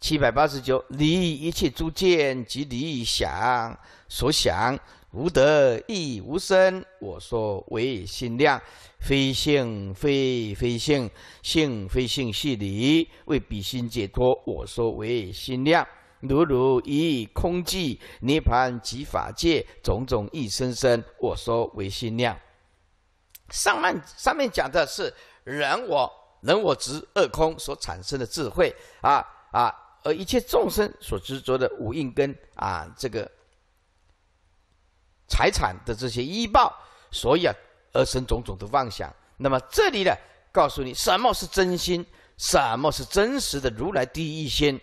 七百八十九，离一切诸见及离想所想，无得亦无生。我说为心量，非性非非性，性非性是离为彼心解脱。我说为心量，如如一空寂，涅盘及法界种种一生生。我说为心量。上面上面讲的是人我人我执二空所产生的智慧啊啊。而一切众生所执着的五蕴根啊，这个财产的这些依报，所以啊，而生种种的妄想。那么这里呢，告诉你什么是真心，什么是真实的如来第一心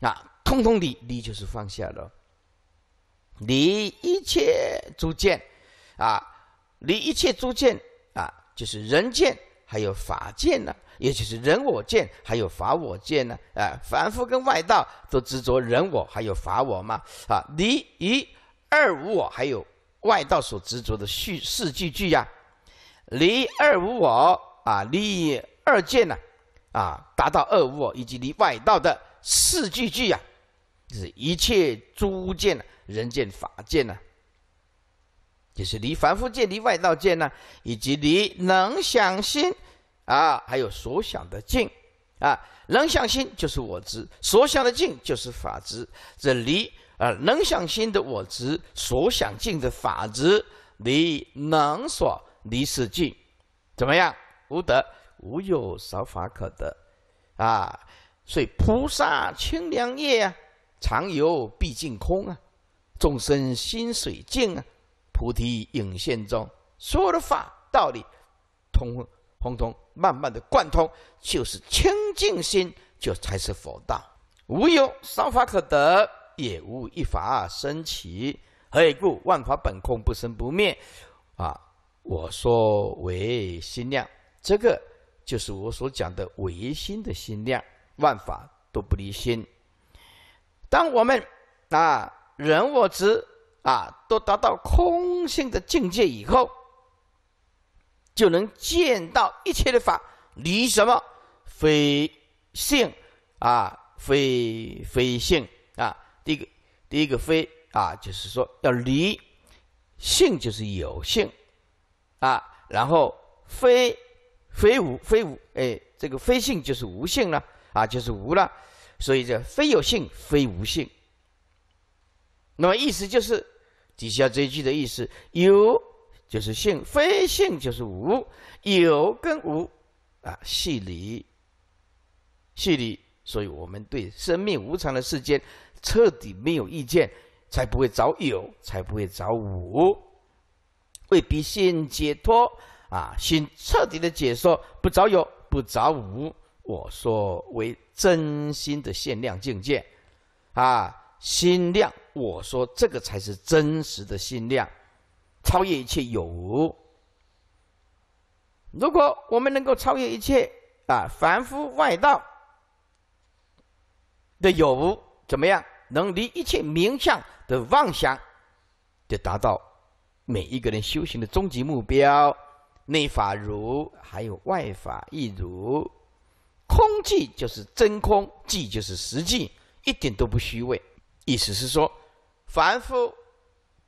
啊，通通的，你就是放下了，你一切诸见啊，你一切诸见啊，就是人见。还有法见呢，也就是人我见，还有法我见呢，啊，凡夫跟外道都执着人我，还有法我嘛，啊，离一二无我，还有外道所执着的四句句呀，离二无我，啊，离二见呢，啊，达到二无我，以及离外道的四句句呀，就是一切诸见、人见、法见呢。就是离凡夫界、离外道界呢，以及离能想心，啊，还有所想的境啊，能想心就是我执，所想的境就是法执。这离啊，能想心的我执，所想境的法执，离能所，离是境，怎么样？无得，无有少法可得，啊，所以菩萨清凉夜啊，常游毕竟空啊，众生心水净啊。菩提影现中说的法道理，通通通慢慢的贯通，就是清净心，就才是佛道。无有三法可得，也无一法生起。何以故？万法本空，不生不灭。啊，我说唯心量，这个就是我所讲的唯心的心量，万法都不离心。当我们啊，人我执。啊，都达到空性的境界以后，就能见到一切的法离什么非性啊，非非性啊。第一个，第一个非啊，就是说要离性，就是有性啊。然后非非无非无，哎，这个非性就是无性了啊，就是无了。所以这非有性非无性，那么意思就是。底下这一句的意思，有就是性，非性就是无。有跟无，啊，系里。系里，所以我们对生命无常的世间，彻底没有意见，才不会找有，才不会找无。未必心解脱啊，心彻底的解脱，不找有，不找无。我说为真心的限量境界，啊，心量。我说这个才是真实的心量，超越一切有无。如果我们能够超越一切啊凡夫外道的有无，怎么样能离一切名相的妄想，就达到每一个人修行的终极目标。内法如，还有外法亦如，空寂就是真空，寂就是实际，一点都不虚伪。意思是说。凡夫，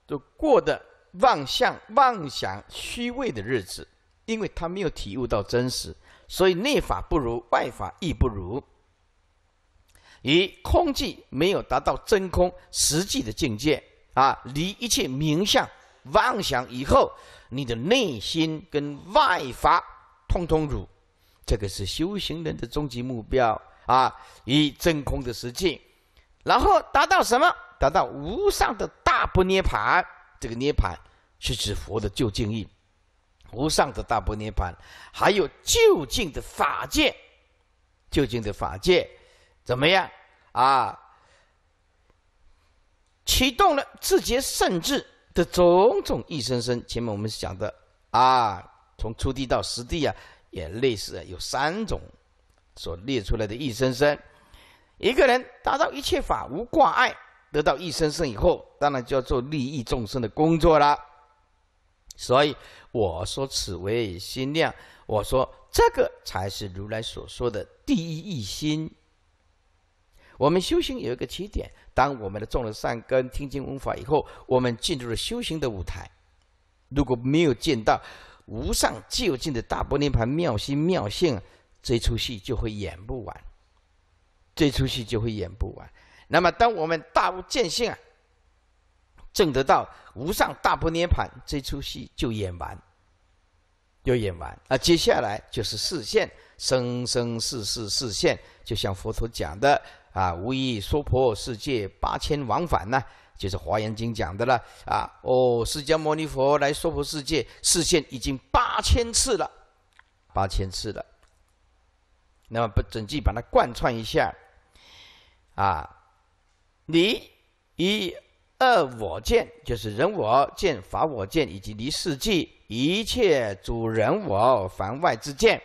就过的妄想、妄想、虚伪的日子，因为他没有体悟到真实，所以内法不如外法亦不如。以空寂没有达到真空实际的境界啊，离一切名相妄想以后，你的内心跟外法通通如，这个是修行人的终极目标啊，以真空的实际，然后达到什么？达到无上的大不涅槃，这个涅槃是指佛的究竟意，无上的大不涅槃，还有究竟的法界，究竟的法界怎么样啊？启动了自觉甚至的种种一生生。前面我们讲的啊，从初地到实地啊，也类似有三种所列出来的一生生。一个人达到一切法无挂碍。得到一生生以后，当然就要做利益众生的工作啦。所以我说此为心量，我说这个才是如来所说的第一异心。我们修行有一个起点，当我们的众善根听经闻法以后，我们进入了修行的舞台。如果没有见到无上究竟的大波涅盘妙心妙性，这出戏就会演不完。这出戏就会演不完。那么，当我们大悟见性啊，证得到无上大不涅盘，这出戏就演完，就演完啊。接下来就是视线，生生世世视线，就像佛陀讲的啊，无意说破世界八千往返呢，就是《华严经》讲的了啊。哦，释迦牟尼佛来说破世界视线已经八千次了，八千次了。那么不整句把它贯穿一下，啊。离一、二我见，就是人我见、法我见，以及离世界一切主人我凡外之见，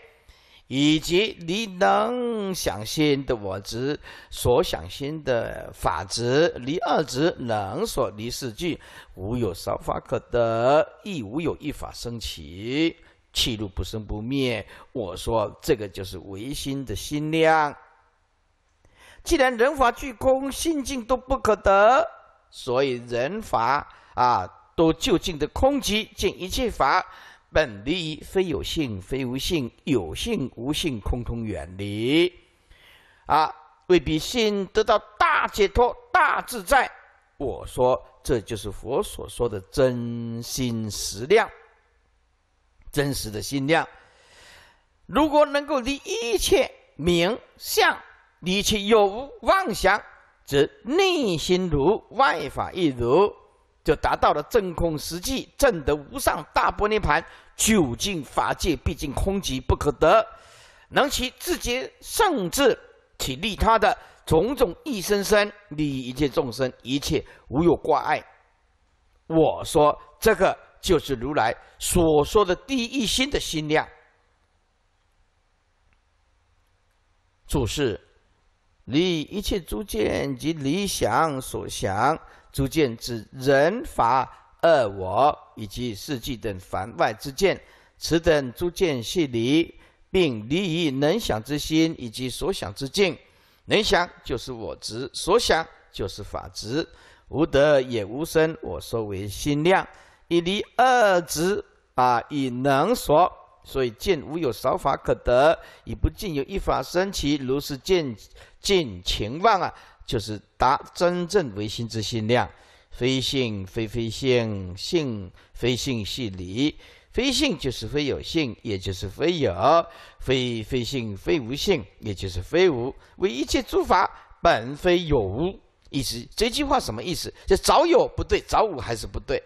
以及离能想心的我执、所想心的法执，离二执能所离世界，无有少法可得，亦无有一法生起，气路不生不灭。我说这个就是唯心的心量。既然人法俱空，性境都不可得，所以人法啊都就近的空寂，见一切法本离，非有性，非无性，有性无性空通远离，啊未必性得到大解脱、大自在。我说这就是佛所说的真心实量，真实的心量。如果能够离一切名相。你其有无妄想，则内心如外法亦如，就达到了真空实际，证得无上大波涅盘。究竟法界，毕竟空寂不可得。能其自节，甚至体利他的种种一生生，利益一切众生，一切无有挂碍。我说这个就是如来所说的第一心的心量。注释。离一切诸见及理想所想，诸见指人法二我以及世季等凡外之见，此等诸见系离，并离于能想之心以及所想之境。能想就是我执，所想就是法执，无德也无生，我说为心量，以离二执，啊，以能所。所以见无有少法可得，以不见有一法生起。如是见见情妄啊，就是达真正唯心之心量。非性非非性，性非性系理，非性就是非有性，也就是非有；非非性非无性，也就是非无。为一切诸法本非有无，意思这句话什么意思？就早有不对，早无还是不对。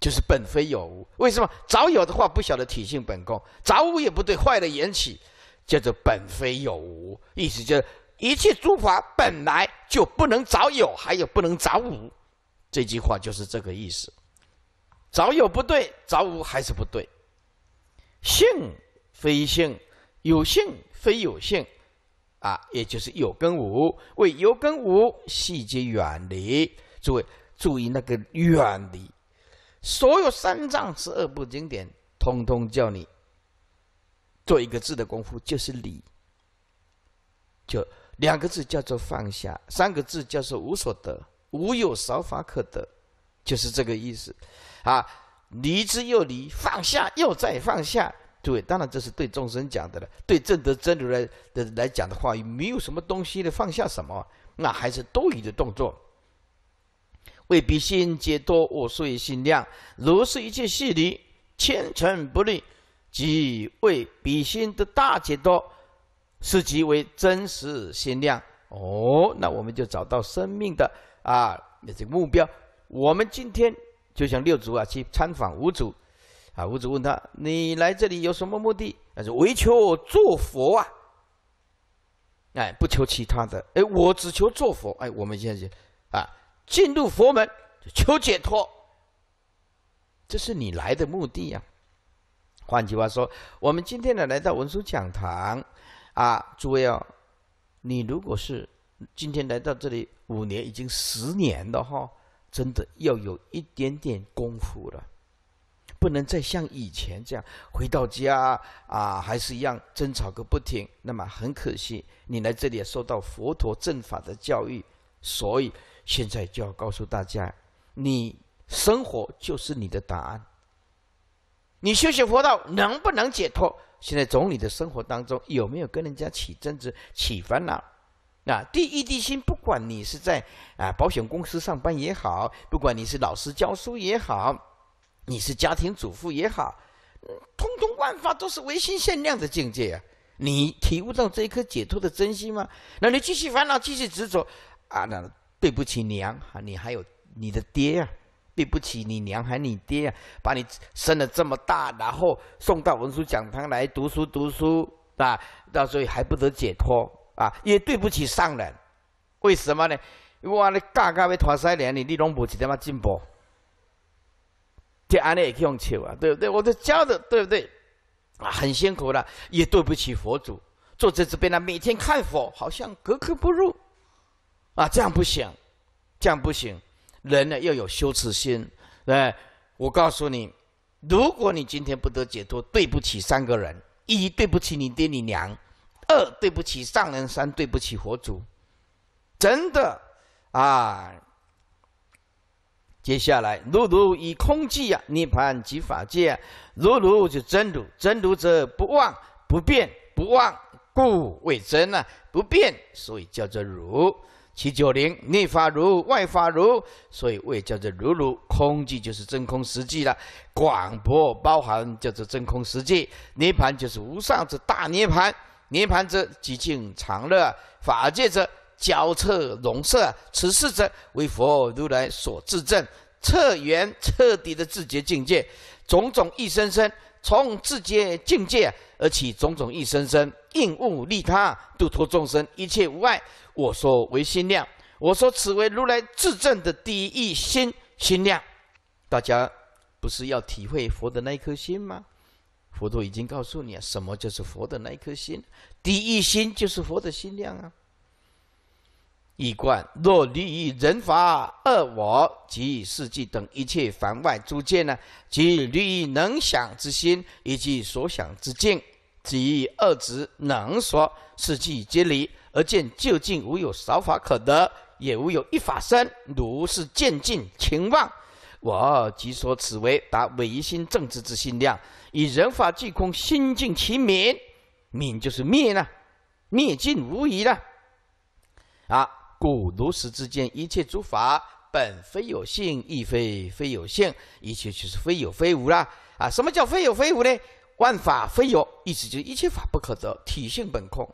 就是本非有无，为什么早有的话不晓得体性本空，早无也不对，坏了缘起，叫做本非有无，意思就是一切诸法本来就不能早有，还有不能早无，这句话就是这个意思。早有不对，早无还是不对。性非性，有性非有性，啊，也就是有跟无，为有跟无，细节远离，诸位注意那个远离。所有三藏十二部经典，通通叫你做一个字的功夫，就是理。就两个字叫做放下，三个字叫做无所得，无有少法可得，就是这个意思。啊，离之又离，放下又再放下，对。当然这是对众生讲的了，对正德真如来的来讲的话，也没有什么东西的放下什么，那还是多余的动作。为彼心解脱，我所以心量如是，一切事理千尘不虑，即为彼心的大解脱，是即为真实心量。哦，那我们就找到生命的啊，那这个目标。我们今天就像六祖啊去参访五祖，啊，五祖问他：“你来这里有什么目的？”他说：“唯求做佛啊，哎，不求其他的，哎，我只求做佛。”哎，我们现在啊。进入佛门求解脱，这是你来的目的呀。换句话说，我们今天呢来到文殊讲堂，啊，诸位啊，你如果是今天来到这里五年已经十年了哈，真的要有一点点功夫了，不能再像以前这样回到家啊还是一样争吵个不停。那么很可惜，你来这里受到佛陀正法的教育，所以。现在就要告诉大家，你生活就是你的答案。你修学佛道能不能解脱？现在总理的生活当中有没有跟人家起争执、起烦恼？那第一地心，不管你是在啊保险公司上班也好，不管你是老师教书也好，你是家庭主妇也好，通通万法都是唯心限量的境界。啊！你体悟到这一颗解脱的真心吗？那你继续烦恼、继续执着啊？那。对不起，娘啊，你还有你的爹呀！对不起，你娘还你爹啊！把你生了这么大，然后送到文殊讲堂来读书读书啊，到时候还不得解脱啊？也对不起上人，为什么呢？我那嘎嘎被团三连，你你拢不起，他妈进步，这安利也去用笑啊，对不对？我都教的，对不对？啊，很辛苦了，也对不起佛祖，坐在这边呢，每天看佛，好像格格不入。啊，这样不行，这样不行，人呢要有羞耻心。哎，我告诉你，如果你今天不得解脱，对不起三个人：一，对不起你爹你娘；二，对不起上人；三，对不起佛祖。真的啊！接下来，如如以空寂啊，涅盘即法界。如如就真如，真如者不忘不变，不忘故为真啊，不变所以叫做如。七九零内法如，外法如，所以谓叫做如如空寂，就是真空实寂了。广博包含叫做真空实寂，涅盘就是无上之大涅盘，涅盘者寂静常乐，法界者交彻融色，此四者为佛如来所自证彻圆彻底的自觉境界，种种一生生。从自界境界而起种种一生生，应物利他，度脱众生，一切无碍。我说为心量，我说此为如来自正的第一心心量。大家不是要体会佛的那一颗心吗？佛陀已经告诉你，什么就是佛的那一颗心？第一心就是佛的心量啊。一观若离于人法二我及以世纪等一切凡外诸见呢，即离于能想之心以及所想之境，即二执能说世迹皆离而见究竟无有少法可得，也无有一法生，如是渐进情望，我即说此为达唯一心正直之心量，以人法俱空心境其泯，泯就是灭呢，灭尽无疑了，啊。故如实之间，一切诸法本非有性，亦非非有性，一切就是非有非无啦！啊，什么叫非有非无呢？万法非有，意思就是一切法不可得，体性本空；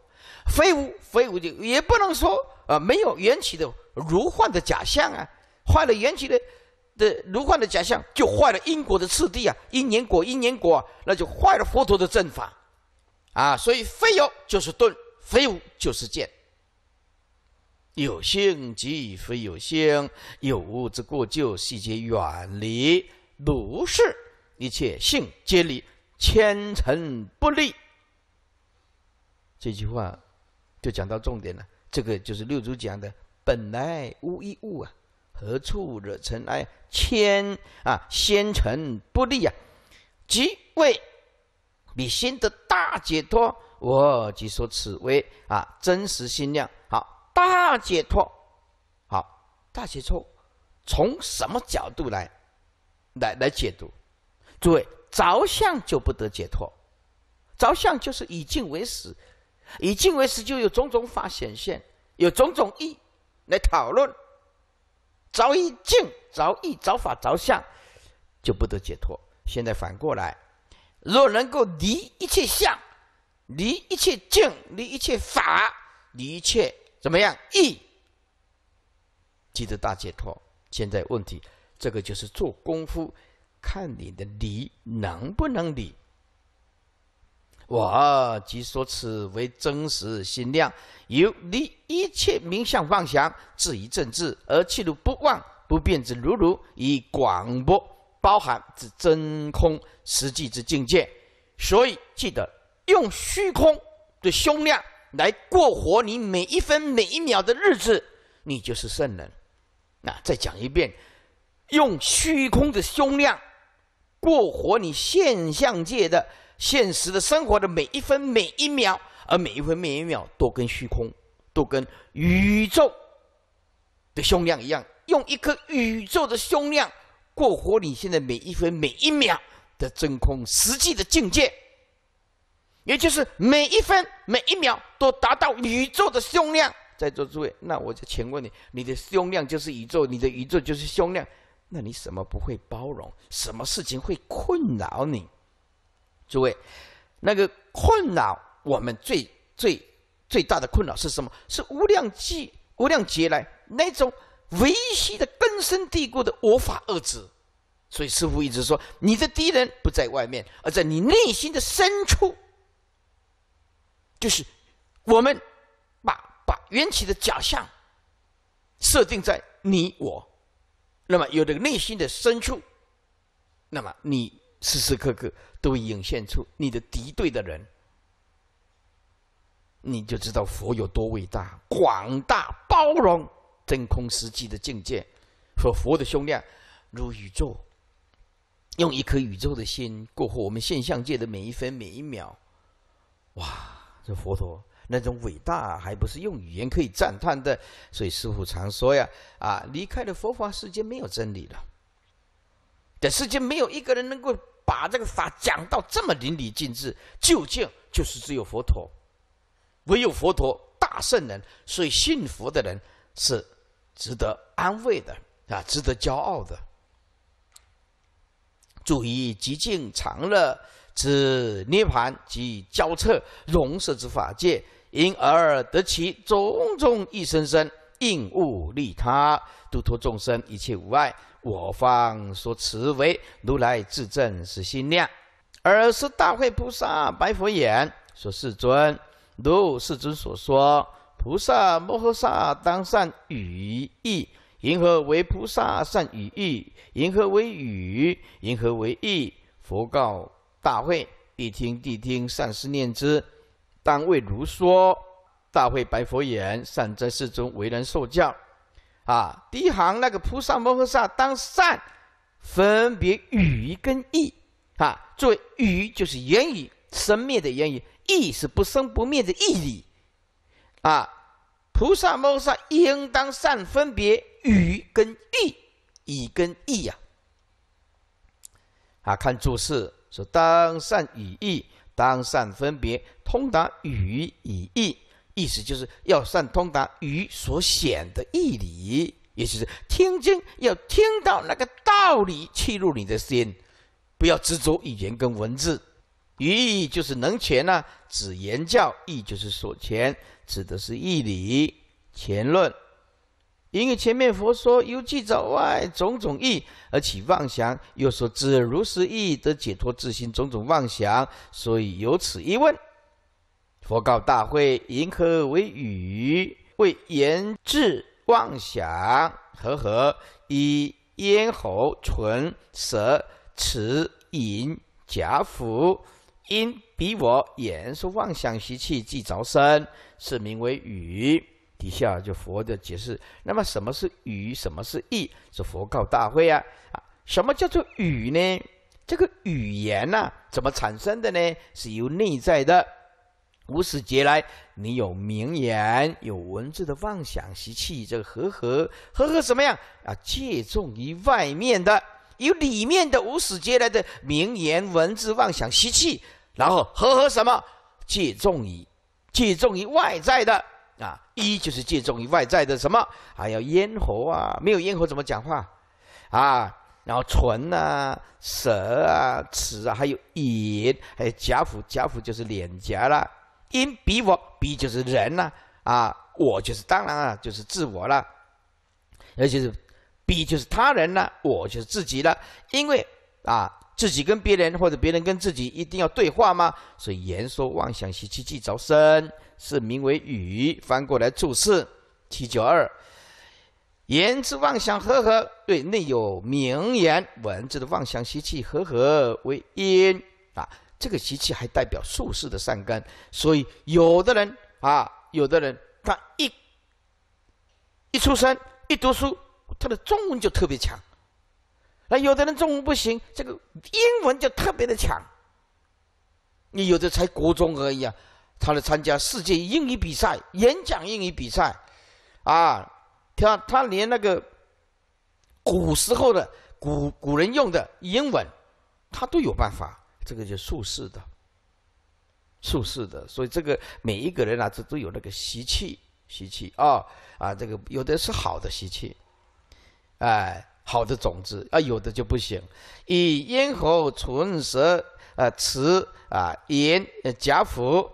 非无，非无就也不能说，呃，没有缘起的如幻的假象啊，坏了缘起的的如幻的假象，就坏了因果的次第啊，因缘果因缘果，那就坏了佛陀的正法啊！所以非有就是盾，非无就是剑。有性即非有性，有物之过就细皆远离，如是一切性皆离，千尘不立。这句话就讲到重点了。这个就是六祖讲的：“本来无一物啊，何处惹尘埃？”千啊，千尘不立啊，即为你心的大解脱。我即说此为啊真实心量。好。大解脱，好，大解脱，从什么角度来，来来解读？诸位着相就不得解脱，着相就是以静为始，以静为始就有种种法显现，有种种意来讨论。着一境，着一着法着相，就不得解脱。现在反过来，若能够离一切相，离一切境，离一切法，离一切。怎么样？一即得大解脱。现在问题，这个就是做功夫，看你的理能不能理。我即说此为真实心量，由离一切名相妄想，至于正智，而气度不妄不变之如如，以广博包含之真空实际之境界。所以记得用虚空的胸量。来过活你每一分每一秒的日子，你就是圣人。那再讲一遍，用虚空的胸量过活你现象界的现实的生活的每一分每一秒，而每一分每一秒都跟虚空，都跟宇宙的胸量一样，用一颗宇宙的胸量过活你现在每一分每一秒的真空实际的境界。也就是每一分每一秒都达到宇宙的胸量，在座诸位，那我就请问你：你的胸量就是宇宙，你的宇宙就是胸量。那你什么不会包容？什么事情会困扰你？诸位，那个困扰我们最最最大的困扰是什么？是无量寂无量劫来那种维系的根深蒂固的无法遏制。所以师傅一直说，你的敌人不在外面，而在你内心的深处。就是我们把把缘起的假象设定在你我，那么有这个内心的深处，那么你时时刻刻都会涌现出你的敌对的人，你就知道佛有多伟大、广大、包容，真空实际的境界。和佛的胸量如宇宙，用一颗宇宙的心过活我们现象界的每一分每一秒，哇！佛陀那种伟大，还不是用语言可以赞叹的。所以师傅常说呀：“啊，离开了佛法世界，没有真理了。这世间没有一个人能够把这个法讲到这么淋漓尽致，究竟就是只有佛陀，唯有佛陀大圣人。所以信佛的人是值得安慰的啊，值得骄傲的。注意极静长乐。”此涅盘及交彻容摄之法界，因而得其种种一生生应物利他，度脱众生，一切无碍。我方所持为如来至正，是心量。而是大会菩萨白佛言：“说世尊，如世尊所说，菩萨摩诃萨当善语意。”云何为菩萨善语意，云何为语？云何为意。佛告。大会谛听谛听，善思念之，当为如说。大会白佛言：“善哉，世尊，为人受教。”啊，第一行那个菩萨摩诃萨当善分别语跟义啊，作为语就是言语生灭的言语，义是不生不灭的义理啊。菩萨摩诃萨应当善分别语跟义，语跟义呀。啊，看注释。说当善语义，当善分别，通达语语义，意思就是要善通达语所显的义理，也就是听经要听到那个道理切入你的心，不要执着语言跟文字。语义就是能前呢，指言教；义就是所前，指的是义理、前论。因为前面佛说由记着外种种意而起妄想，又说知如是意得解脱自心种种妄想，所以有此一问。佛告大会：银何为雨，为言智妄想，何何以咽喉、唇、舌、齿、龈、颊、辅，因彼我言说妄想习气即着身，是名为雨。底下就佛的解释，那么什么是语？什么是意？是佛告大会啊啊！什么叫做语呢？这个语言呐，怎么产生的呢？是由内在的无始劫来。你有名言、有文字的妄想习气，这个和和和和什么样啊？借重于外面的，由里面的无始劫来的名言、文字、妄想习气，然后和和什么借重于借重于外在的。啊，一就是借重于外在的什么？还要咽喉啊，没有咽喉怎么讲话？啊，然后唇啊、舌啊、齿啊，还有眼，还有颊腹，颊腹就是脸颊了。因彼我，彼就是人呐，啊，我就是当然啊，就是自我了。而且是彼就是他人了，我就是自己了。因为啊，自己跟别人或者别人跟自己一定要对话嘛，所以言说妄想习气即着生。是名为雨，翻过来注释七九二，言之妄想和和对内有名言文字的妄想习气和和为因啊，这个习气还代表术士的善根，所以有的人啊，有的人他一一出生一读书，他的中文就特别强，那有的人中文不行，这个英文就特别的强，你有的才国中而已啊。他来参加世界英语比赛，演讲英语比赛，啊，他他连那个古时候的古古人用的英文，他都有办法。这个就术士的，术士的。所以这个每一个人啊，这都有那个习气，习气啊啊，这个有的是好的习气，哎，好的种子啊，有的就不行。以咽喉、唇舌、呃齿啊、言呃、府。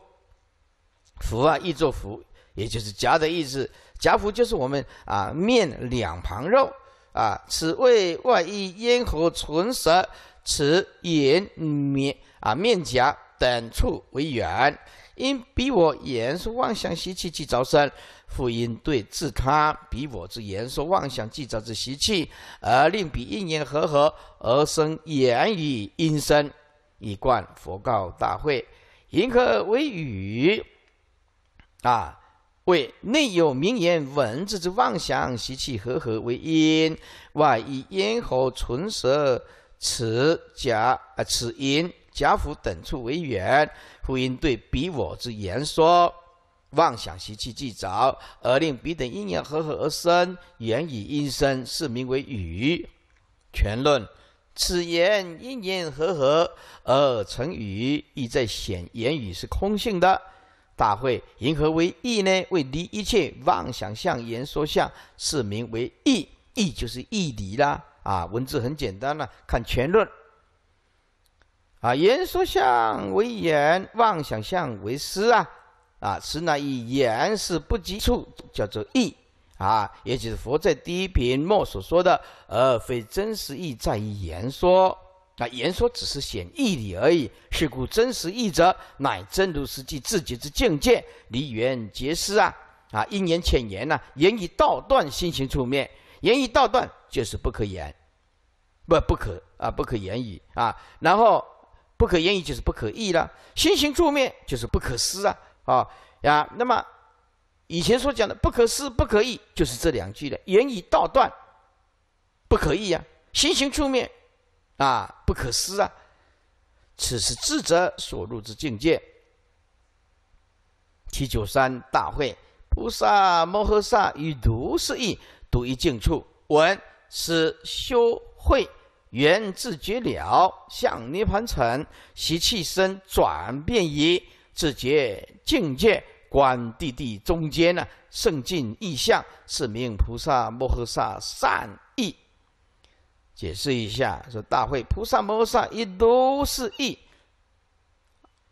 福啊，亦作福，也就是夹的意思。夹福就是我们啊，面两旁肉啊，此为外衣；咽喉、唇舌、此眼面啊，面颊等处为圆，因彼我言说妄想习气即着生，复因对自他彼我之言说妄想既招之习气，而令彼应言合合而生言语音声，以贯佛告大会，云何为语？啊，为内有名言文字之妄想习气和合为因，外以咽喉、唇舌、齿、颊啊、齿龈、甲腹等处为缘，复因对比我之言说妄想习气既着，而令彼等阴阳和合而生，言以音生，是名为语。全论此言因言和合而成语，意在显言语是空性的。大会银河为义呢？为离一切妄想相、言说相，是名为义。义就是义理啦，啊，文字很简单了，看全论。啊，言说相为言，妄想相为思啊，啊，此乃以言是不及处，叫做义。啊，也就是佛在第一品末所说的，而非真实意在于言说。啊，言说只是显义理而已，是故真实义者，乃真如实际自己之境界，离缘结失啊！啊，因言浅言呢？言以道断，心行出面；言以道断，就是不可言，不不可啊，不可言语啊。然后不可言语就是不可意了，心行处面就是不可思啊！啊呀，那么以前所讲的不可思不可意，就是这两句的言以道断，不可意呀，心行出面。啊，不可思啊！此是智者所入之境界。七九三大会，菩萨摩诃萨与如是意独一静处，闻此修慧，缘自觉了，向涅盘城，习气身转变已，自觉境界，观地地中间呢，圣境意象，是名菩萨摩诃萨善意。解释一下，说大会菩萨摩萨一如是意，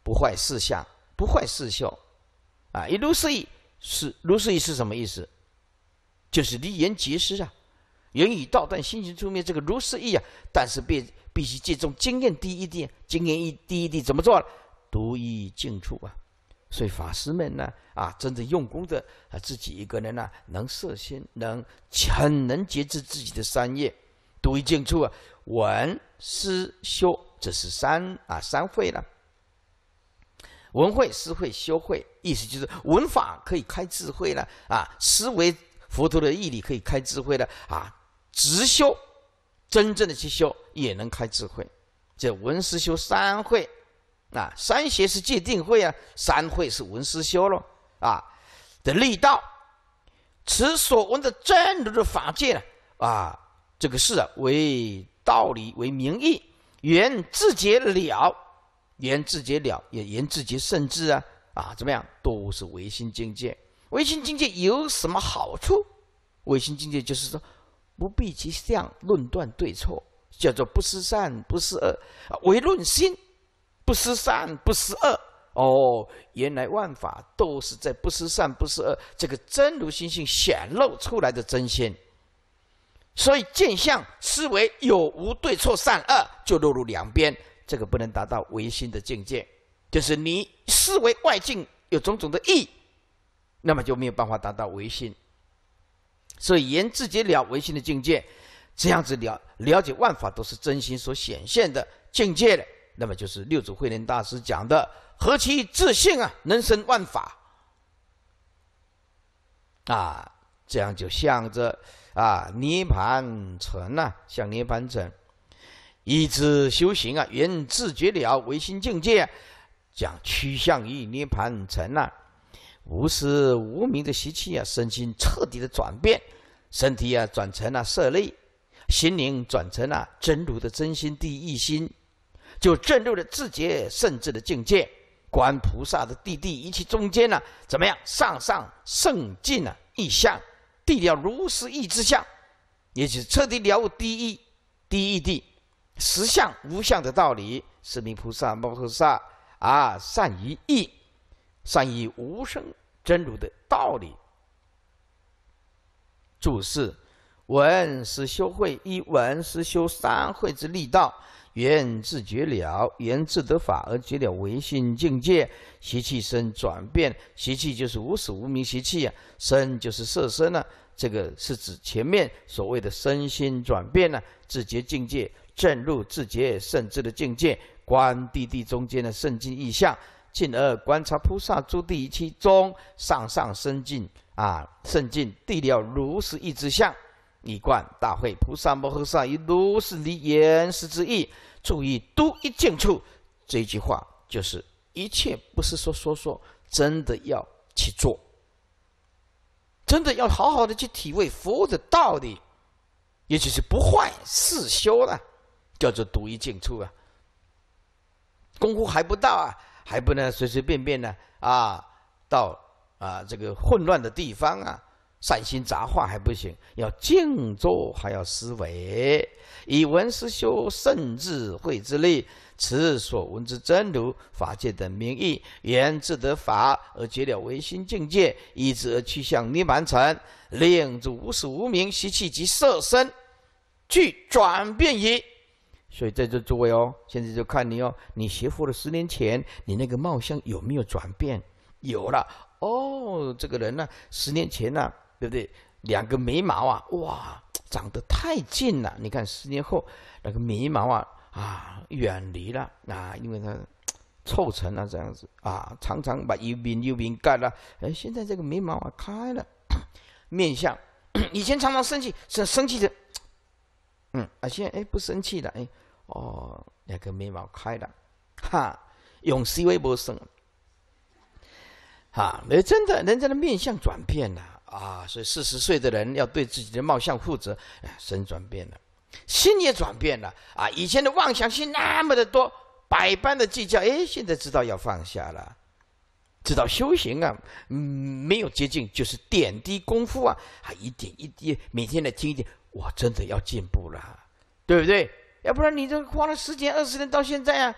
不坏四相，不坏四相，啊，一如是意是如是意是什么意思？就是离言结思啊，言语道断，心行出灭。这个如是意啊，但是必必须借重经验第一点，经验一第一点怎么做？独一净处啊，所以法师们呢，啊，真正用功的啊，自己一个人呢，能摄心，能很能节制自己的三业。读一净处啊，闻、思、修，这是三啊三会了。闻会、思会、修会，意思就是文法可以开智慧了啊，思维佛陀的义理可以开智慧了啊，直修，真正的去修也能开智慧。这闻、思、修三会啊，三学是戒定慧啊，三会是闻、思、修咯啊的力道。此所闻的正流的法界啊。这个事啊，为道理，为名义，缘自解了，缘自解了，也缘自解，甚至啊，啊怎么样，都是唯心境界。唯心境界有什么好处？唯心境界就是说，不必其相论断对错，叫做不思善，不思恶，唯论心，不思善，不思恶。哦，原来万法都是在不思善，不思恶这个真如心性显露出来的真心。所以见相思维有无对错善恶，就落入两边，这个不能达到唯心的境界。就是你思维外境有种种的意那么就没有办法达到唯心。所以言自己了唯心的境界，这样子了了解万法都是真心所显现的境界了，那么就是六祖慧能大师讲的何其自信啊，能生万法啊。这样就向着啊涅槃城呐，向涅槃城一直修行啊，缘自觉了唯心境界，将趋向于涅槃城呐，无始无明的习气啊，身心彻底的转变，身体啊转成了色类，心灵转成了真如的真心地一心，就证入了自觉圣智的境界，观菩萨的地地一切中间呢，怎么样上上圣境啊，意象。谛了如是意之相，也就是彻底了悟第一、第一谛、实相、无相的道理。是名菩萨、摩诃萨啊，善于意，善于无声真如的道理。注释：闻是修慧，一闻是修三慧之利道。缘自觉了，缘自得法而觉了唯心境界，习气生转变，习气就是无始无明习气啊，生就是色身啊，这个是指前面所谓的身心转变呢，自觉境界，证入自觉甚至的境界，观地地中间的圣境意象，进而观察菩萨诸地一切中上上升境啊，圣境地了如是意之相。你观大会菩萨摩诃萨以如是离言是之意，注意独一净处。这句话就是一切不是说说说，真的要去做，真的要好好的去体会佛的道理，也就是不坏世修了，叫做独一净处啊。功夫还不到啊，还不能随随便便呢啊，到啊这个混乱的地方啊。善心杂话还不行，要静坐还要思维，以文思修甚智慧之力，持所闻之真如法界等名义，缘自得法而结了唯心境界，以之而去向涅盘城，令诸无始无明习气及色身，去转变也。所以在这诸位哦，现在就看你哦，你学佛了十年前，你那个貌相有没有转变？有了哦，这个人呢，十年前呢。对不对？两个眉毛啊，哇，长得太近了。你看十年后，那个眉毛啊啊，远离了啊，因为它凑成了这样子啊。常常把右边右边盖了，哎，现在这个眉毛啊开了。面相以前常常生气，生生气的，嗯，啊，现在哎不生气了，哎，哦，两个眉毛开了，哈，永息微波生，哈，那真的人家的面相转变了。啊，所以四十岁的人要对自己的貌相负责，身转变了，心也转变了啊！以前的妄想心那么的多，百般的计较，哎，现在知道要放下了，知道修行啊，嗯，没有捷径，就是点滴功夫啊，还一点一滴，每天的听一点，我真的要进步了，对不对？要不然你这花了十年、二十年到现在啊，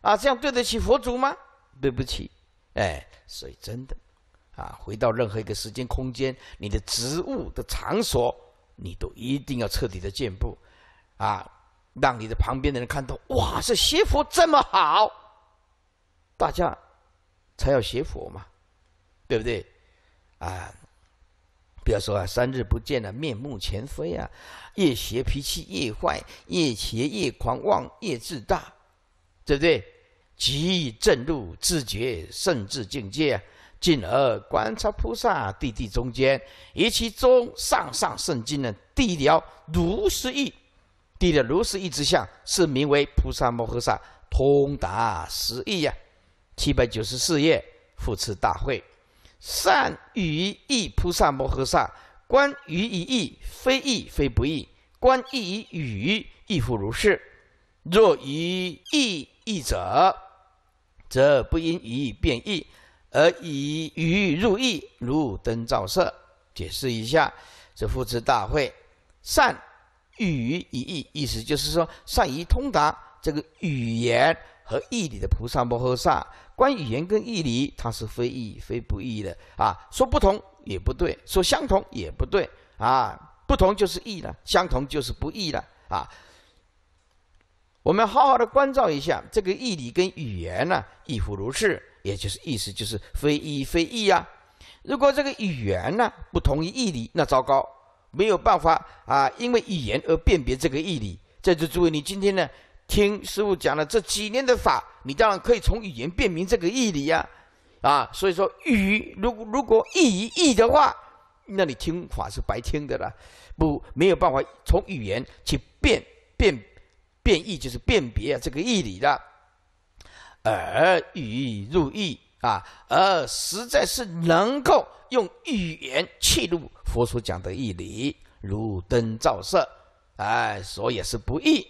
啊，这样对得起佛祖吗？对不起，哎，所以真的。啊，回到任何一个时间空间，你的职务的场所，你都一定要彻底的进步，啊，让你的旁边的人看到，哇，这邪佛这么好，大家才要邪佛嘛，对不对？啊，不要说啊，三日不见了面目全非啊，越邪脾气越坏，越邪越狂妄越自大，对不对？极易震怒自觉甚至境界啊。进而观察菩萨地地中间，于其中上上圣经的地了如是意，地了如是意之相，是名为菩萨摩诃萨通达实意呀。七百九十四页复次大会，善与义菩萨摩诃萨观于以义非义非不义，观异以与亦复如是。若于义义者，则不应于变义。而以语入意，如灯照射。解释一下，这副词大会善语于一意，意思就是说善于通达这个语言和义理的菩萨摩诃萨。关语言跟义理，它是非义非不义的啊。说不同也不对，说相同也不对啊。不同就是义了，相同就是不义了啊。我们好好的关照一下这个义理跟语言呢，亦复如是。也就是意思就是非一非异呀。如果这个语言呢不同于义理，那糟糕，没有办法啊，因为语言而辨别这个义理。在这诸位，你今天呢听师傅讲了这几年的法，你当然可以从语言辨明这个义理呀。啊，所以说语，如果如果意于义的话，那你听法是白听的了，不没有办法从语言去辨辨辨异，就是辨别啊这个义理的。而语入意啊，而实在是能够用语言记录佛所讲的义理，如灯照射，哎，所以是不易。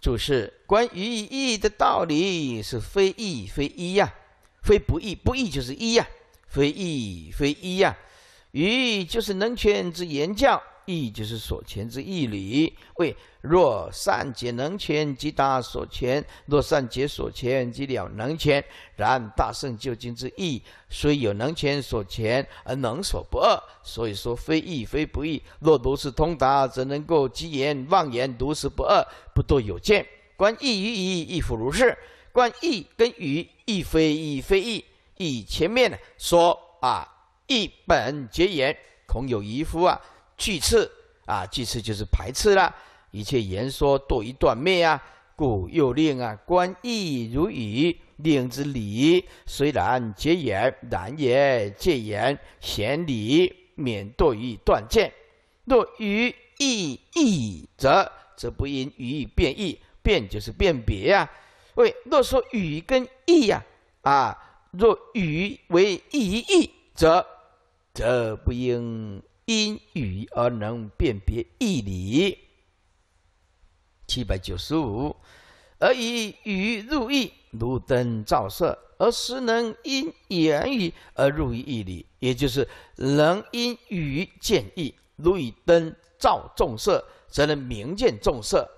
注释：关于义的道理，是非义非一呀，非不义，不义就是一呀，非义非一呀，义就是能权之言教。义就是所诠之义理。为若善解能全，即达所全；若善解所全，即了能全。然大圣究竟之义，虽有能诠所诠，而能所不二。所以说非义非不义。若如是通达，则能够积言妄言，如是不二，不堕有见。观义与义亦复如是。观义跟于亦非义非义。以前面说啊，义本结言，恐有疑夫啊。拒斥啊，拒斥就是排斥了。一切言说多于断灭啊，故又令啊观义如语，令之理虽然皆言然也戒言贤理，免多于断见。若语义义者，则不应语义变异，变就是辨别呀。为若说语跟义呀，啊，若语为义义，则则不应。因语而能辨别义理，七百九十五，而以语入意，如灯照射，而实能因言语而入于义理，也就是能因语见义，如以灯照众色，则能明见众色。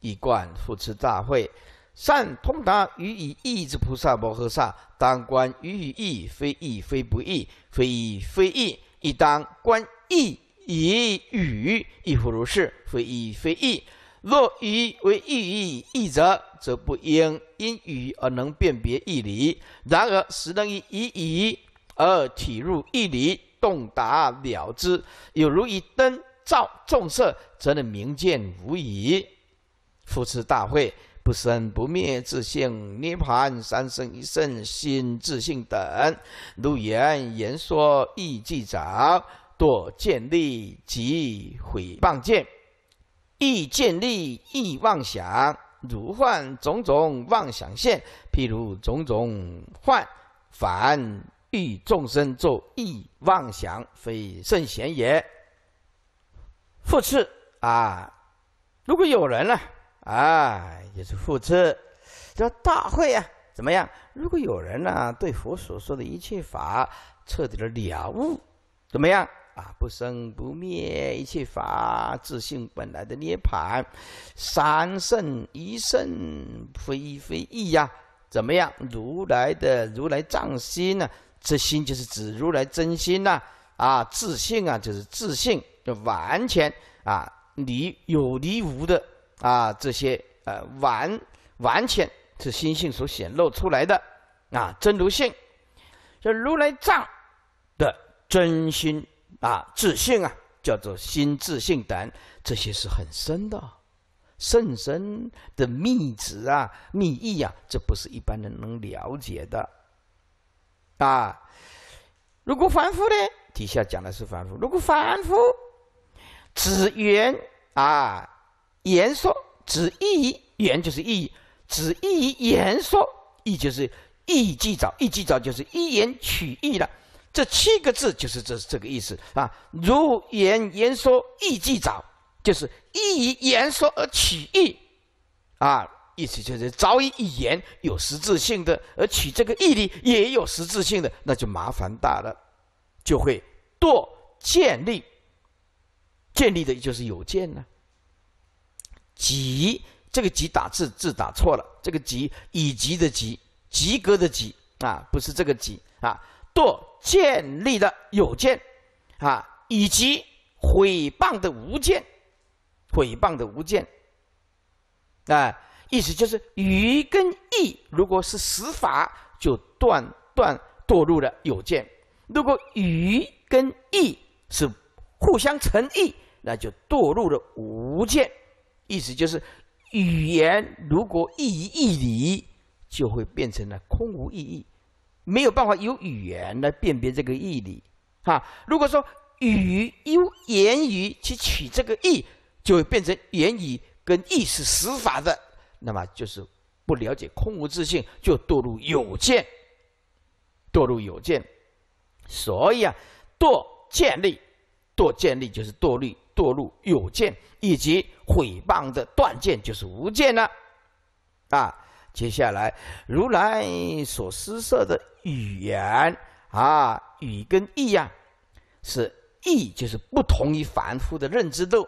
一贯复持大会，善通达于以义之菩萨摩诃萨，当观于义，非义非不义，非义非义。亦当观义以语，亦复如是。非义非义。若以为义义义者，则不应因语而能辨别义理。然而实能以语而体入义理，洞达了之。有如以灯照众色，则能明见无疑。复持大会。不生不灭自性涅盘三生一圣心自性等，如言言说亦记着多见利即毁谤见，亦见利亦妄想如幻种种妄想现，譬如种种幻凡欲众生作意妄想，非圣贤也。复次啊，如果有人呢？啊，也是复次，这大会啊，怎么样？如果有人呢，对佛所说的一切法彻底的了悟，怎么样？啊，不生不灭，一切法自性本来的涅盘，三圣一圣非非异呀？怎么样？如来的如来藏心呢？这心就是指如来真心呐！啊，自信啊，就是自信，就完全啊，离有离无的。啊，这些呃，完完全是心性所显露出来的啊，真如性。这如来藏的真心啊，自信啊，叫做心自信等，这些是很深的，甚深的密旨啊，密意啊，这不是一般人能了解的啊。如果凡夫呢，底下讲的是凡夫。如果凡夫，只缘啊。言说指意义，言就是意义，指意义言说意就是意义既早，意即早就是一言取义了。这七个字就是这这个意思啊。如言言说意即早，就是意义言说而取义，啊，意思就是早已一言有实质性的，而取这个义理也有实质性的，那就麻烦大了，就会堕建立。建立的就是有见呢。及这个“及”打字字打错了，这个“及”以及的“及”，及格的“及”啊，不是这个“及”啊。堕建立的有见啊，以及毁谤的无见，毁谤的无见啊。意思就是，愚跟义如果是死法，就断断堕入了有见；如果愚跟义是互相成义，那就堕入了无见。意思就是，语言如果意义义理，就会变成了空无意义，没有办法用语言来辨别这个义理，哈。如果说语用言语去取这个义，就会变成言语跟意识实法的，那么就是不了解空无自性，就堕入有见，堕入有见。所以啊，堕建立，堕建立就是堕入堕入有见以及。毁谤的断见就是无见了，啊，接下来如来所施设的语言啊，语跟意呀，是意就是不同于凡夫的认知度，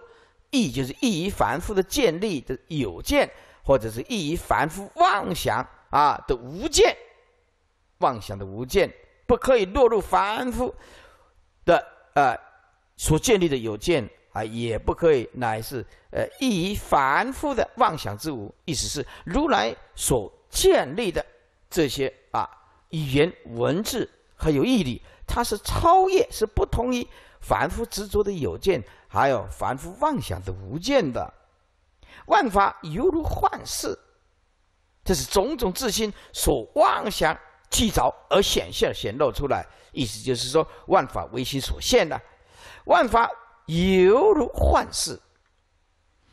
意就是意于凡夫的建立的有见，或者是意于凡夫妄想啊的无见，妄想的无见，不可以落入凡夫的啊所建立的有见。啊，也不可以，乃是呃，易于凡夫的妄想之无。意思是，如来所建立的这些啊，语言文字还有毅力，它是超越，是不同于凡夫执着的有见，还有凡夫妄想的无见的。万法犹如幻视，这是种种自心所妄想制造而显现显露出来。意思就是说，万法唯心所现的，万法。犹如幻视，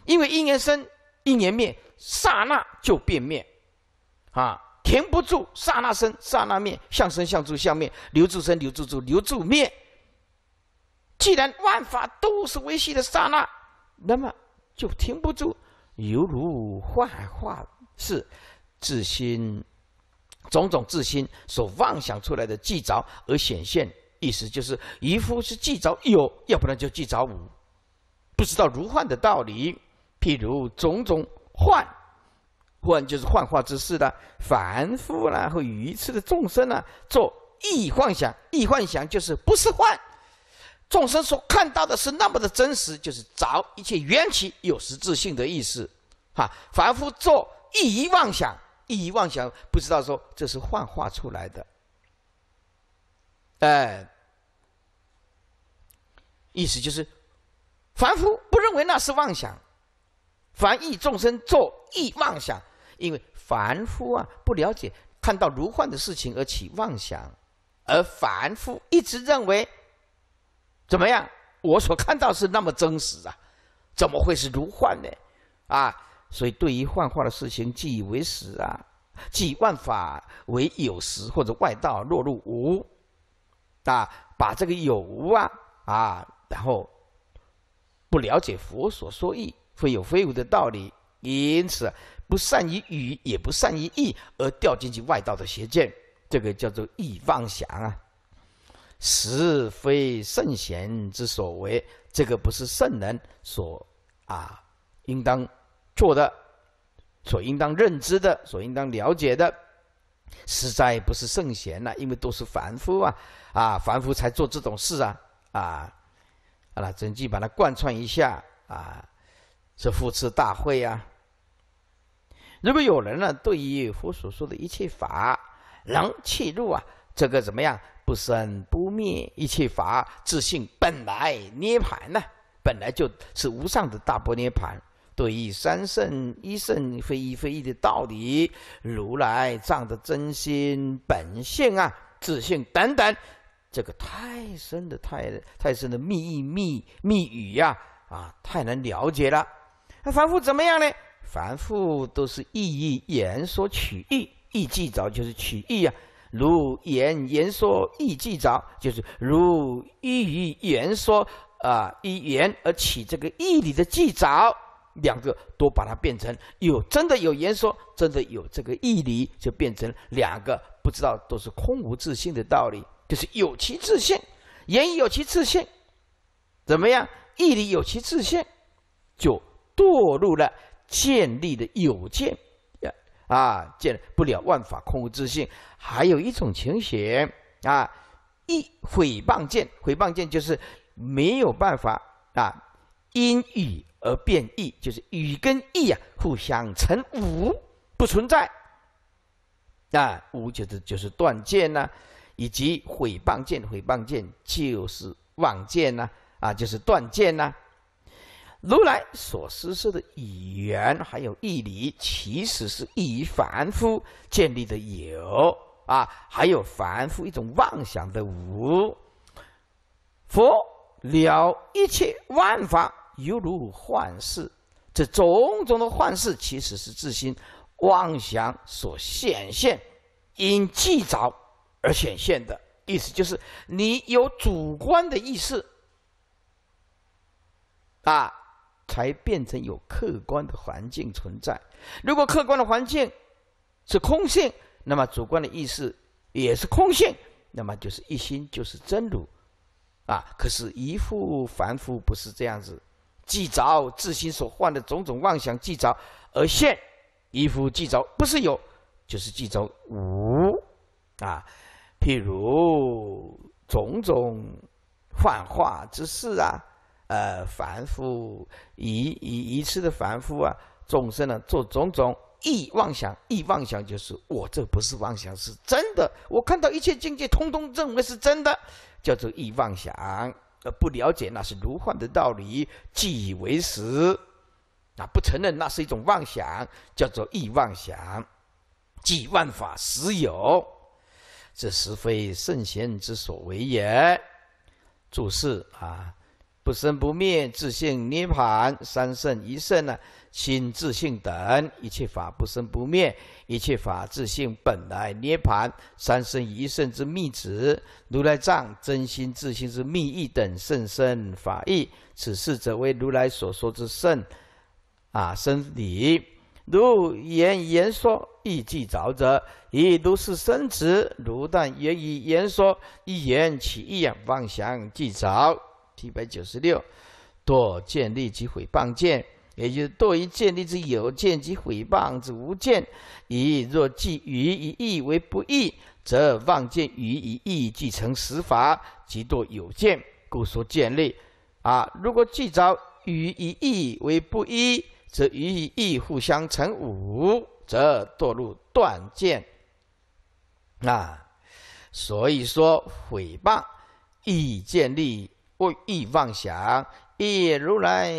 因为一年生，一年灭，刹那就变灭，啊，停不住，刹那生，刹那灭，相生相住相灭，留住生，留住住，留住灭。既然万法都是微细的刹那，那么就停不住，犹如幻化是自心种种自心所妄想出来的寂着而显现。意思就是，渔夫是既着有，要不然就既着无，不知道如幻的道理。譬如种种幻，幻就是幻化之事的凡夫啦，和愚痴的众生呢，做异幻想，异幻想就是不是幻，众生所看到的是那么的真实，就是着一切缘起有实质性的意思。哈，凡夫做一一妄想，一一妄想不知道说这是幻化出来的。哎，意思就是，凡夫不认为那是妄想，凡异众生作异妄想，因为凡夫啊不了解看到如幻的事情而起妄想，而凡夫一直认为，怎么样？我所看到是那么真实啊，怎么会是如幻呢？啊，所以对于幻化的事情即以为实啊，即万法为有实或者外道落入无。啊，把这个有无啊，啊，然后不了解佛所说义，会有非无的道理，因此不善于语，也不善于义，而掉进去外道的邪见，这个叫做义妄想啊，是非圣贤之所为，这个不是圣人所啊应当做的，所应当认知的，所应当了解的。实在不是圣贤呐，因为都是凡夫啊，啊，凡夫才做这种事啊，啊，好了，整句把它贯穿一下啊，是护持大会啊。如果有人呢，对于佛所说的一切法能弃入啊，这个怎么样？不生不灭，一切法自性本来涅盘呢，本来就是无上的大波涅盘。对于三圣、一圣非一非一的道理，如来藏的真心本性啊、自性等等，这个太深的、太太深的秘密密语呀，啊，太难了解了。那凡夫怎么样呢？凡夫都是意义言说取意，意即着就是取意呀。如言言说意即着，就是如意义言说啊，以言而起这个义理的即着。两个都把它变成有，真的有言说，真的有这个义理，就变成两个不知道都是空无自信的道理，就是有其自信，言有其自信，怎么样？义理有其自信，就堕入了建立的有见呀啊，见不了万法空无自信。还有一种情形啊，一诽谤见，诽谤见就是没有办法啊，因与。而变异就是语跟义啊互相成无，不存在。啊，无就是就是断见呐，以及毁谤见，毁谤见就是妄见呐，啊，就是断见呐。如来所施设的语言还有义理，其实是以凡夫建立的有啊，还有凡夫一种妄想的无。佛了，一切万法。犹如幻视，这种种的幻视其实是自心妄想所显现，因寂造而显现的意思，就是你有主观的意识，啊，才变成有客观的环境存在。如果客观的环境是空性，那么主观的意识也是空性，那么就是一心就是真如，啊，可是，一副凡夫不是这样子。即着自心所患的种种妄想，即着而现依附即着，不是有就是即着无啊。譬如种种幻化之事啊，呃，凡夫以以以次的凡夫啊，众生呢做种种意妄想，意妄想就是我这不是妄想，是真的，我看到一切境界通通认为是真的，叫做意妄想。而不了解那是如幻的道理，即以为实，啊，不承认那是一种妄想，叫做意妄想，即万法实有，这实非圣贤之所为也。注释啊。不生不灭，自性涅盘，三圣一圣呢？心自性等一切法不生不灭，一切法自性本来涅盘，三圣一圣之秘旨，如来藏真心自性之秘义等圣身法义。此事则为如来所说之圣，啊，生理。如言言说亦即着者，亦如是生子，如但言以言说一言起一言妄想即着。七百九十六，堕见立及毁谤见，也就是堕于见立之有见及毁谤之无见。以若即于以义为不义，则妄见于以义即成十法，即堕有见，故说见立。啊，如果即着于以义为不义，则与以义互相成五，则堕入断见。啊，所以说毁谤意见立。过意妄想，意如来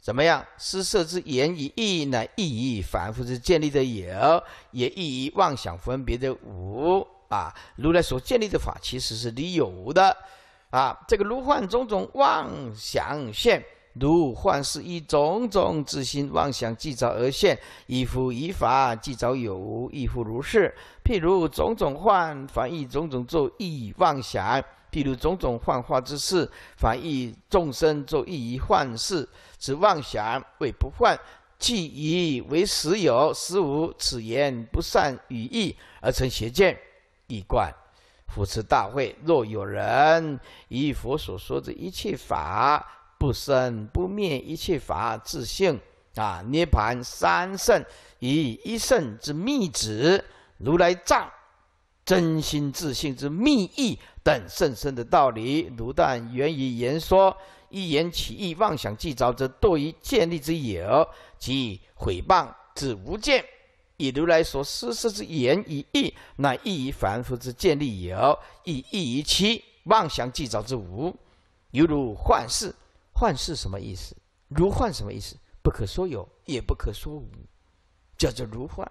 怎么样？施设之言以意乃意，义反复之建立的有也，意意妄想分别的无啊！如来所建立的法，其实是你有的啊！这个如幻种种妄想现，如幻是一种种之心妄想即造而现，亦复以法即造有，亦复如是。譬如种种幻，反以种种作意妄想。譬如种种幻化之事，反以众生作一于幻事，只妄想为不幻，即以为实有实无。此言不善语义，而成邪见。一观，扶持大会，若有人以佛所说的一切法不生不灭，一切法自性啊，涅盘三圣以一圣之密旨，如来藏。真心自信之密意等甚深的道理，如但源于言说，一言起意，妄想既造，之堕于建立之有，即毁谤之无见。以如来所施实之言与意，乃异于凡夫之建立有，亦易于其妄想既造之无，犹如幻视，幻视什么意思？如幻什么意思？不可说有，也不可说无，叫做如幻。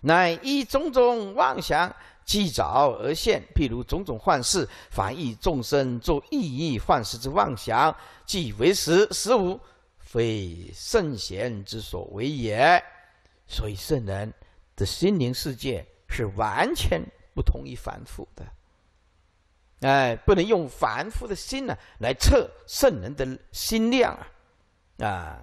乃依种种妄想即早而现，譬如种种幻事，凡以众生作意义幻事之妄想，即为实实无，非圣贤之所为也。所以圣人的心灵世界是完全不同于凡夫的。哎，不能用凡夫的心呢来测圣人的心量啊！啊，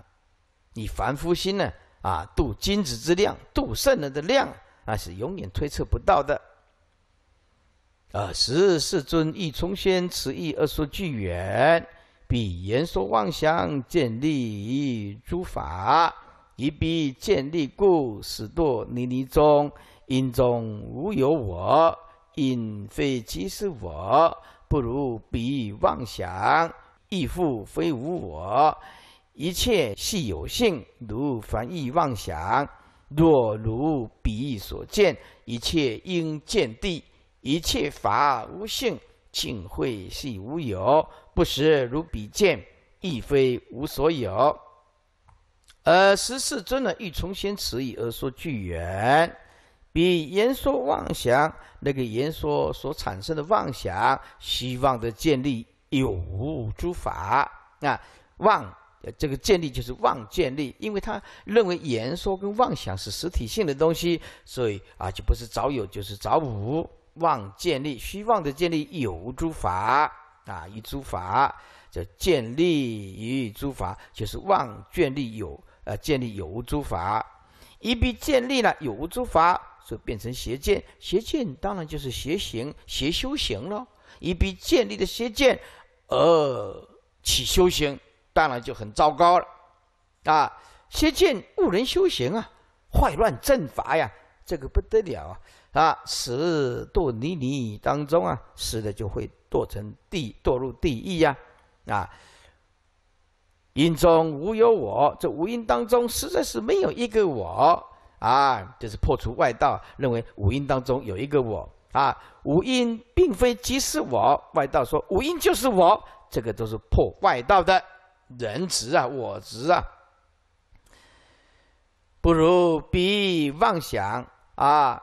你凡夫心呢？啊，度君子之量，度圣人的量那是永远推测不到的。啊，十世尊亦从先此意而说句远，彼言说妄想建立诸法，以彼建立故，始堕泥泥中。因中无有我，因非即是我，不如彼妄想亦复非无我。一切系有性，如凡意妄想；若如彼所见，一切应见地，一切法无性，尽会系无有。不实如彼见，亦非无所有。而十四尊呢，欲从先此以而说具缘，彼言说妄想，那个言说所产生的妄想，希望的建立有无诸法啊，妄。这个建立就是妄建立，因为他认为言说跟妄想是实体性的东西，所以啊，就不是早有就是早无，妄建立虚妄的建立有无诸法啊，一诸法叫建立一诸法，就是妄建立有呃建立有无诸法，一必建立呢有无诸法，所以变成邪见，邪见当然就是邪行邪修行了，一必建立的邪见而起修行。当然就很糟糕了，啊！邪见误人修行啊，坏乱正法呀，这个不得了啊！啊，死堕泥泥当中啊，死的就会堕成地，堕入地狱呀！啊，因中无有我，这五阴当中实在是没有一个我啊，就是破除外道，认为五阴当中有一个我啊，五阴并非即是我，外道说五阴就是我，这个都是破外道的。人执啊，我执啊，不如比妄想啊！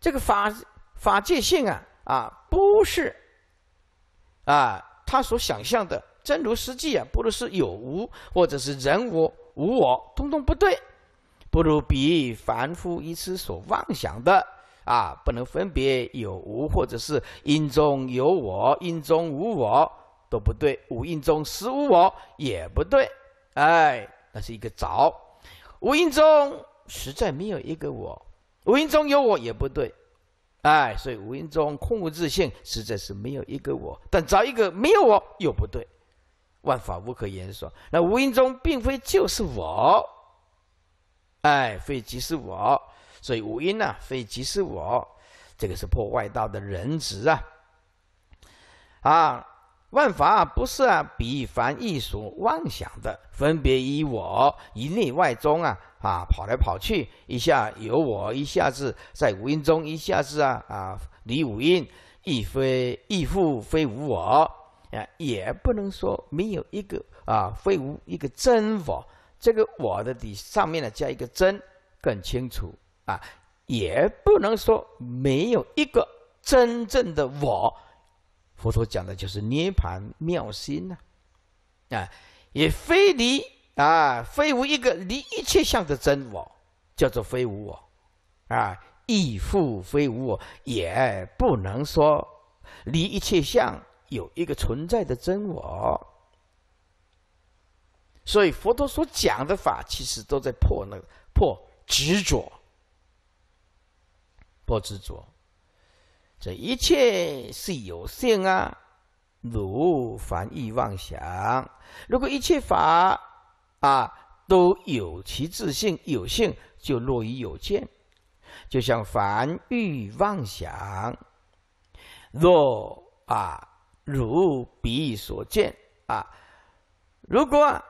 这个法法界性啊，啊不是啊他所想象的，真如实际啊，不如是有无或者是人我无我，通通不对，不如比凡夫一时所妄想的啊，不能分别有无或者是因中有我，因中无我。都不对，无印中实无我也不对，哎，那是一个着。无印中实在没有一个我，无印中有我也不对，哎，所以无印中空无自性，实在是没有一个我。但找一个没有我又不对，万法无可言说。那无影中并非就是我，哎，非即是我，所以无因呢，非即是我，这个是破外道的仁慈啊，啊。万法不是啊，比凡易俗妄想的分别，以我以内外中啊啊跑来跑去，一下有我，一下子在无因中，一下子啊啊离五音，亦非亦复非无我啊，也不能说没有一个啊非无一个真我，这个我的底上面呢加一个真更清楚啊，也不能说没有一个真正的我。佛陀讲的就是涅盘妙心呐，啊，也非离啊，非无一个离一切相的真我，叫做非无我，啊，亦复非无我，也不能说离一切相有一个存在的真我，所以佛陀所讲的法，其实都在破那个破执着，破执着。这一切是有限啊，如凡欲妄想。如果一切法啊都有其自性，有限，就落于有见。就像凡欲妄想，若啊如彼所见啊，如果。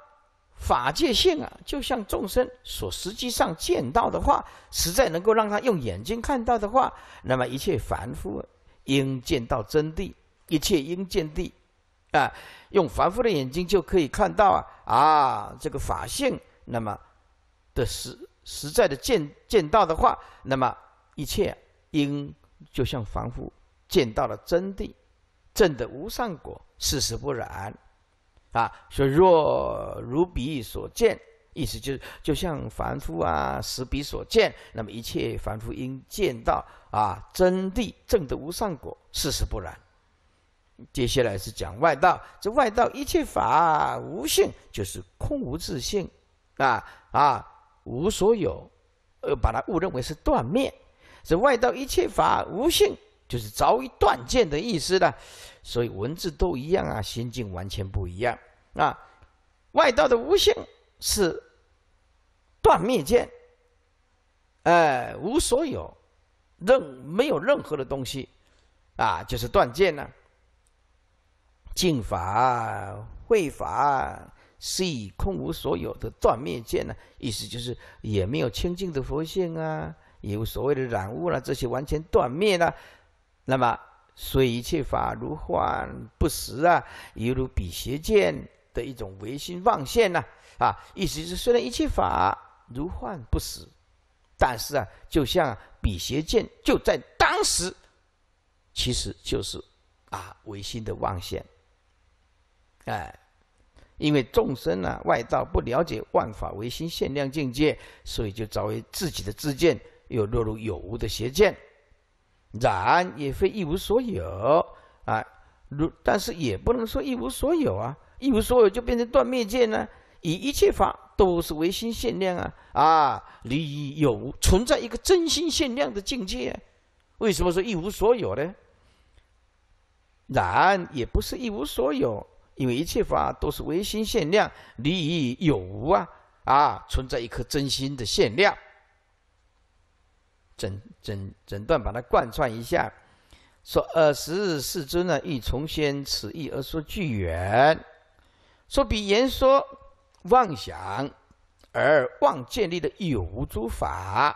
法界性啊，就像众生所实际上见到的话，实在能够让他用眼睛看到的话，那么一切凡夫应见到真谛，一切应见地，啊，用凡夫的眼睛就可以看到啊啊，这个法性，那么的实实在的见见到的话，那么一切应就像凡夫见到了真谛，证的无上果，事实不然。啊，说若如彼所见，意思就是就像凡夫啊，似彼所见，那么一切凡夫应见到啊真谛正的无上果，事实不然。接下来是讲外道，这外道一切法无性，就是空无自性，啊啊无所有，呃，把它误认为是断灭。这外道一切法无性，就是早已断见的意思了。所以文字都一样啊，心境完全不一样。啊，外道的无性是断灭见，哎，无所有，任没有任何的东西，啊，就是断见呢。净法、慧法，是以空无所有的断灭见呢，意思就是也没有清净的佛性啊，也无所谓的染物了，这些完全断灭了。那么，所以一切法如幻不实啊，犹如比邪见。的一种唯心妄现呐，啊，意思是虽然一切法如幻不实，但是啊，就像比邪见，就在当时，其实就是啊，唯心的妄现。哎，因为众生啊外道不了解万法唯心限量境界，所以就找为自己的自见，又落入有无的邪见，然也非一无所有啊，如但是也不能说一无所有啊。一无所有就变成断灭见呢？以一切法都是唯心限量啊！啊，离有存在一个真心限量的境界，为什么说一无所有呢？然也不是一无所有，因为一切法都是唯心限量，离有无啊！啊，存在一颗真心的限量。整整整段把它贯穿一下，说：二十世尊呢，欲从先此意而说具缘。说比言说妄想而妄建立的有无诸法，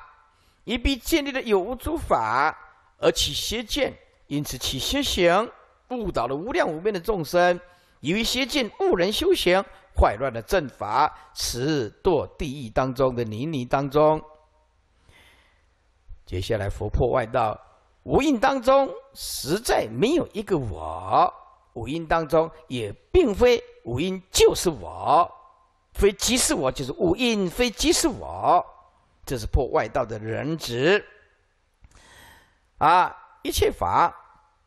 以比建立的有无诸法而起邪见，因此起邪行，误导了无量无边的众生，以为邪见误人修行，坏乱了正法，此堕地狱当中的泥泞当中。接下来，佛破外道，无印当中实在没有一个我。五音当中也并非五音就是我，非即是我，就是五音非即是我，这是破外道的人执。啊，一切法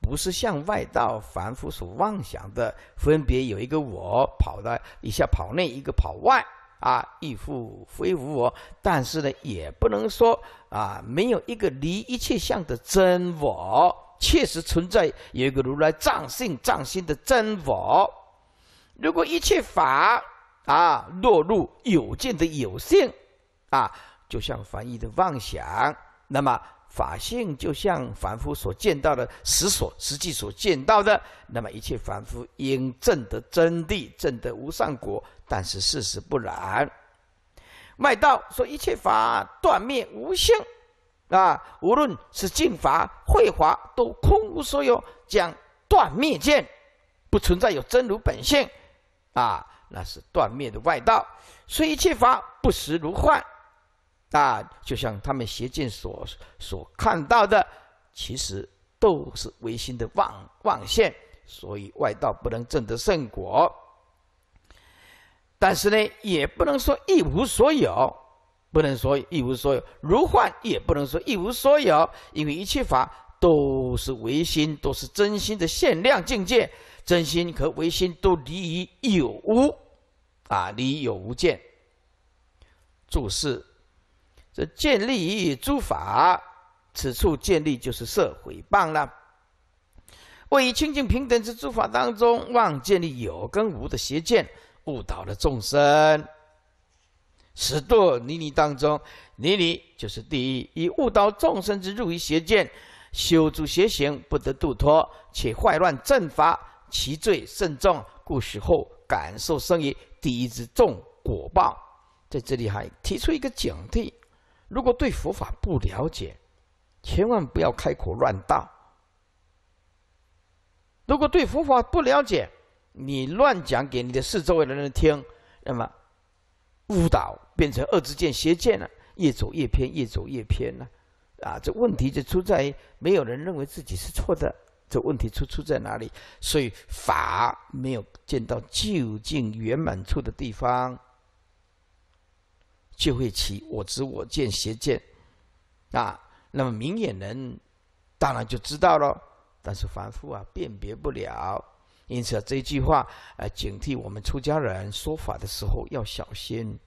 不是像外道凡夫所妄想的，分别有一个我跑了一下跑内一个跑外啊，亦复非无我。但是呢，也不能说啊，没有一个离一切相的真我。确实存在有一个如来藏性、藏心的真我。如果一切法啊落入有见的有性，啊，就像凡夫的妄想，那么法性就像凡夫所见到的实所实际所见到的。那么一切凡夫应证得真谛，证得无上果，但是事实不然。麦道说一切法断灭无性。啊，无论是净法、慧法，都空无所有，讲断灭见，不存在有真如本性，啊，那是断灭的外道。所以一切法不实如幻，啊，就像他们邪见所所看到的，其实都是唯心的妄妄现，所以外道不能证得圣果。但是呢，也不能说一无所有。不能说一无所有，如幻也不能说一无所有，因为一切法都是唯心，都是真心的限量境界。真心和唯心都离于有无，啊，离有无见。注释：这建立于诸法，此处建立就是社会棒了。位于清净平等之诸法当中，妄建立有跟无的邪见，误导了众生。十度泥泥当中，泥泥就是地狱，以误导众生之入于邪见，修诸邪行，不得度脱，且坏乱正法，其罪甚重，故死后感受生于第一之重果报。在这里还提出一个警惕：如果对佛法不了解，千万不要开口乱道；如果对佛法不了解，你乱讲给你的四周围的人听，那么。误导变成二执见邪见了，越走越偏，越走越偏了，啊，这问题就出在没有人认为自己是错的，这问题出出在哪里？所以法没有见到究竟圆满处的地方，就会起我执我见邪见，啊，那么明眼人当然就知道了，但是凡夫啊辨别不了。因此啊，这句话，呃，警惕我们出家人说法的时候要小心，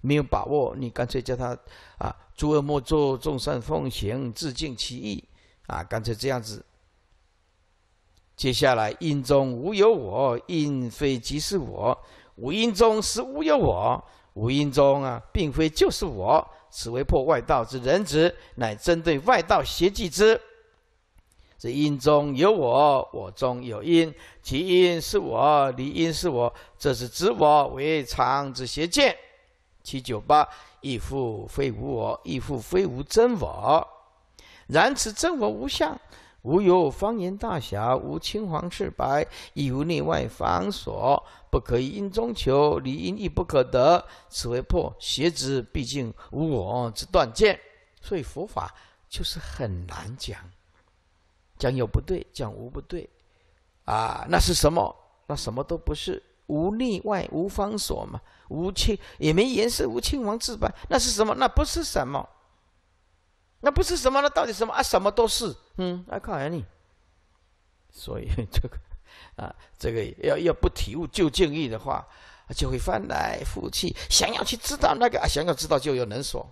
没有把握，你干脆叫他啊，诸恶莫作，众善奉行，自尽其意，啊，干脆这样子。接下来，因中无有我，因非即是我，无因中是无有我，无因中啊，并非就是我，此为破外道之人执，乃针对外道邪计之。这因中有我，我中有因，其因是我，理因是我，这是知我为常之邪见。七九八，亦复非无我，亦复非无真我。然此真我无相，无有方言大小，无青黄赤白，亦无内外方所，不可以因中求理因，亦不可得。此为破邪之，毕竟无我之断见。所以佛法就是很难讲。讲有不对，讲无不对，啊，那是什么？那什么都不是，无内外，无方所嘛，无亲也没颜色，无青黄自白，那是什么？那不是什么，那不是什么？那到底什么啊？什么都是，嗯，啊靠呀你！所以这个，啊，这个要要不体悟究竟义的话，就会翻来覆去，想要去知道那个，啊，想要知道就有能所。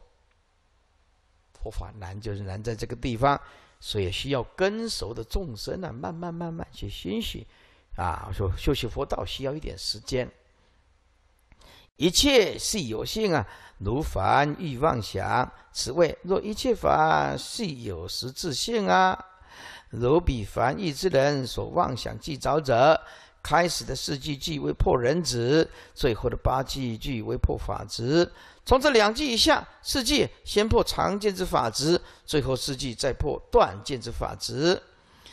佛法难就是难在这个地方。所以需要根熟的众生啊，慢慢慢慢去学习，啊，说修习佛道需要一点时间。一切系有性啊，如凡欲妄想，此谓若一切法系有实质性啊，如彼凡欲之人所妄想即着者，开始的四句即为破人子，最后的八句即为破法子。从这两句以下，四句先破常见之法执，最后四句再破断见之法执。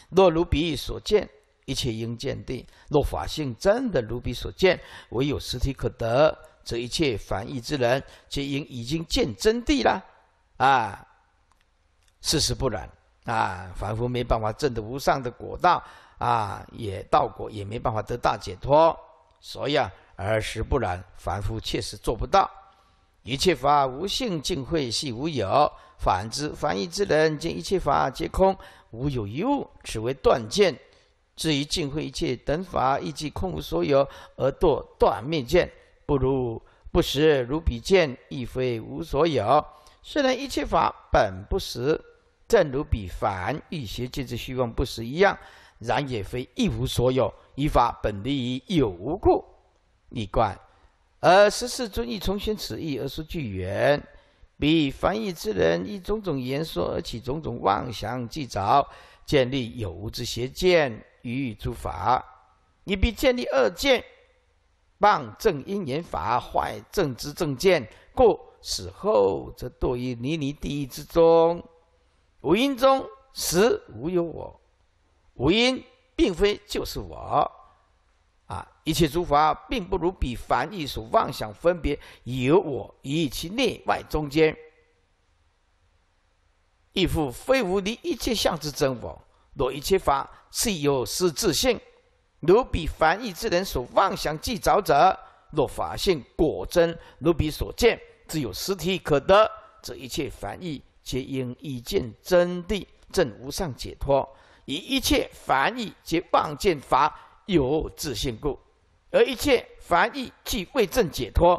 若如彼所见，一切应见地；若法性真的如彼所见，唯有实体可得，则一切凡异之人，皆应已经见真谛了。啊，事实不然。啊，凡夫没办法证得无上的果道，啊，也道果也没办法得大解脱。所以啊，而时不然，凡夫确实做不到。一切法无性尽会系无有，反之凡一之人见一切法皆空无有一物，此为断见。至于尽会一切等法亦即空无所有，而堕断灭见，不如不实如比见，亦非无所有。虽然一切法本不实，正如比凡欲邪见之虚妄不实一样，然也非一无所有。依法本立于有无故，你观。而十四尊亦重宣此意，而说句缘，彼凡愚之人，以种种言说而起种种妄想，计着，建立有无之邪见，予以诸法，你必建立二见，谤正因言法，坏正知正见，故死后则堕于泥泥地狱之中。无因中实无有我，无因并非就是我。一切诸法，并不如彼凡意所妄想分别有我，以其内外中间，亦复非无离一切相之真我。若一切法是有失自性，如彼凡意之人所妄想计着者，若法性果真，如彼所见，自有实体可得，这一切凡意皆应已见真谛，正无上解脱。以一切凡意皆妄见法有自性故。而一切凡意即为证解脱；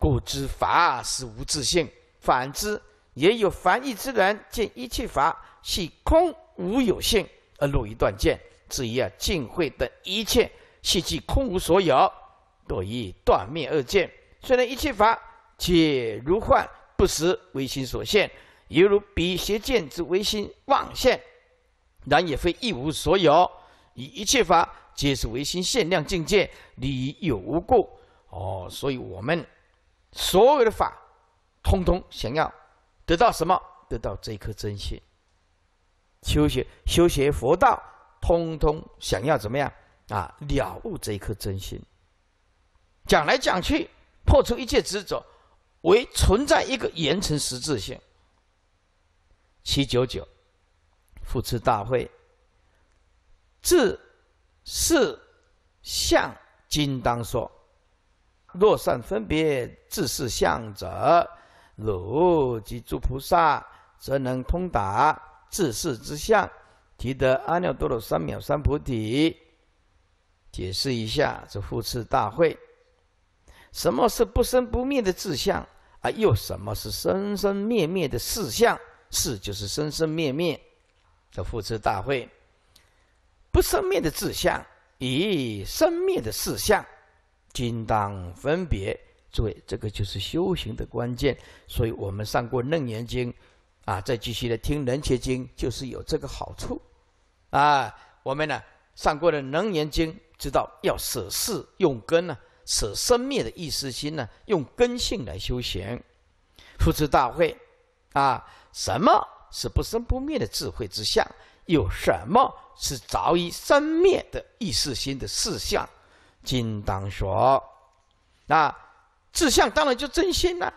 故知法是无自性。反之，也有凡意之人，见一切法系空无有性，而入于断见。至于啊，尽慧等一切，系即空无所有，多以断灭二见。虽然一切法，皆如幻，不实唯心所现，犹如比邪见之唯心妄现，然也会一无所有，以一切法。皆是唯心限量境界，你有无故？哦，所以我们所有的法，通通想要得到什么？得到这一颗真心。修学修学佛道，通通想要怎么样啊？了悟这一颗真心。讲来讲去，破除一切执着，唯存在一个严惩实质性。七九九，复持大会，自。四相今当说。若善分别自是相者，如及诸菩萨，则能通达自是之相，提得阿耨多罗三藐三菩提。解释一下这复次大会，什么是不生不灭的自相？啊？又什么是生生灭灭的四相？是就是生生灭灭的复持大会。不生灭的志向，以生灭的事项，今当分别。诸位，这个就是修行的关键。所以我们上过《楞严经》，啊，再继续的听《楞伽经》，就是有这个好处。啊，我们呢上过了《楞严经》，知道要舍事用根呢，舍生灭的意思心呢，用根性来修行。复知大会，啊，什么是不生不灭的智慧之相？有什么？是早已生灭的意识心的四相，今当说。那志相当然就真心了，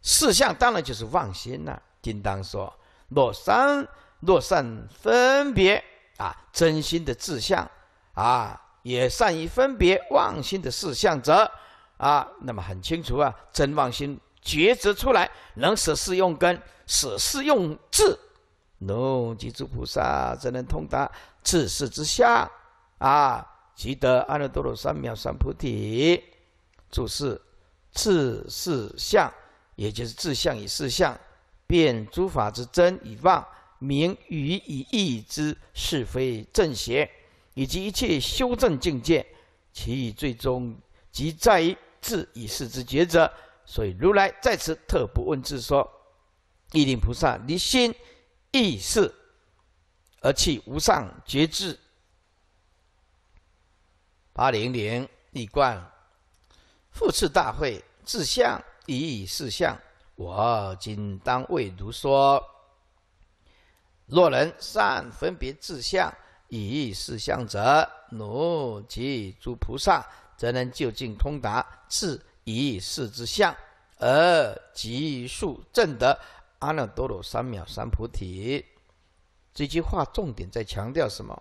四相当然就是妄心了。今当说：若善若善分别啊真心的志相啊，也善于分别妄心的四相者啊，那么很清楚啊，真妄心抉择出来，能使事用根，使事用智。能即诸菩萨，则能通达次世之相，啊，即得阿耨多罗三藐三菩提。注释：次世相，也就是自相与事相，辨诸法之真与妄，明于以义之是非正邪，以及一切修正境界，其以最终即在于自以是之觉者。所以如来在此特不问自说：，意令菩萨，离心。意事，而起无上觉智。八零零一观，复次大会，自相以意事相，我今当为如说。若能善分别自相以意事相者，奴及诸菩萨，则能就近通达自意事之相，而即速正德阿耨多罗三藐三菩提，这句话重点在强调什么？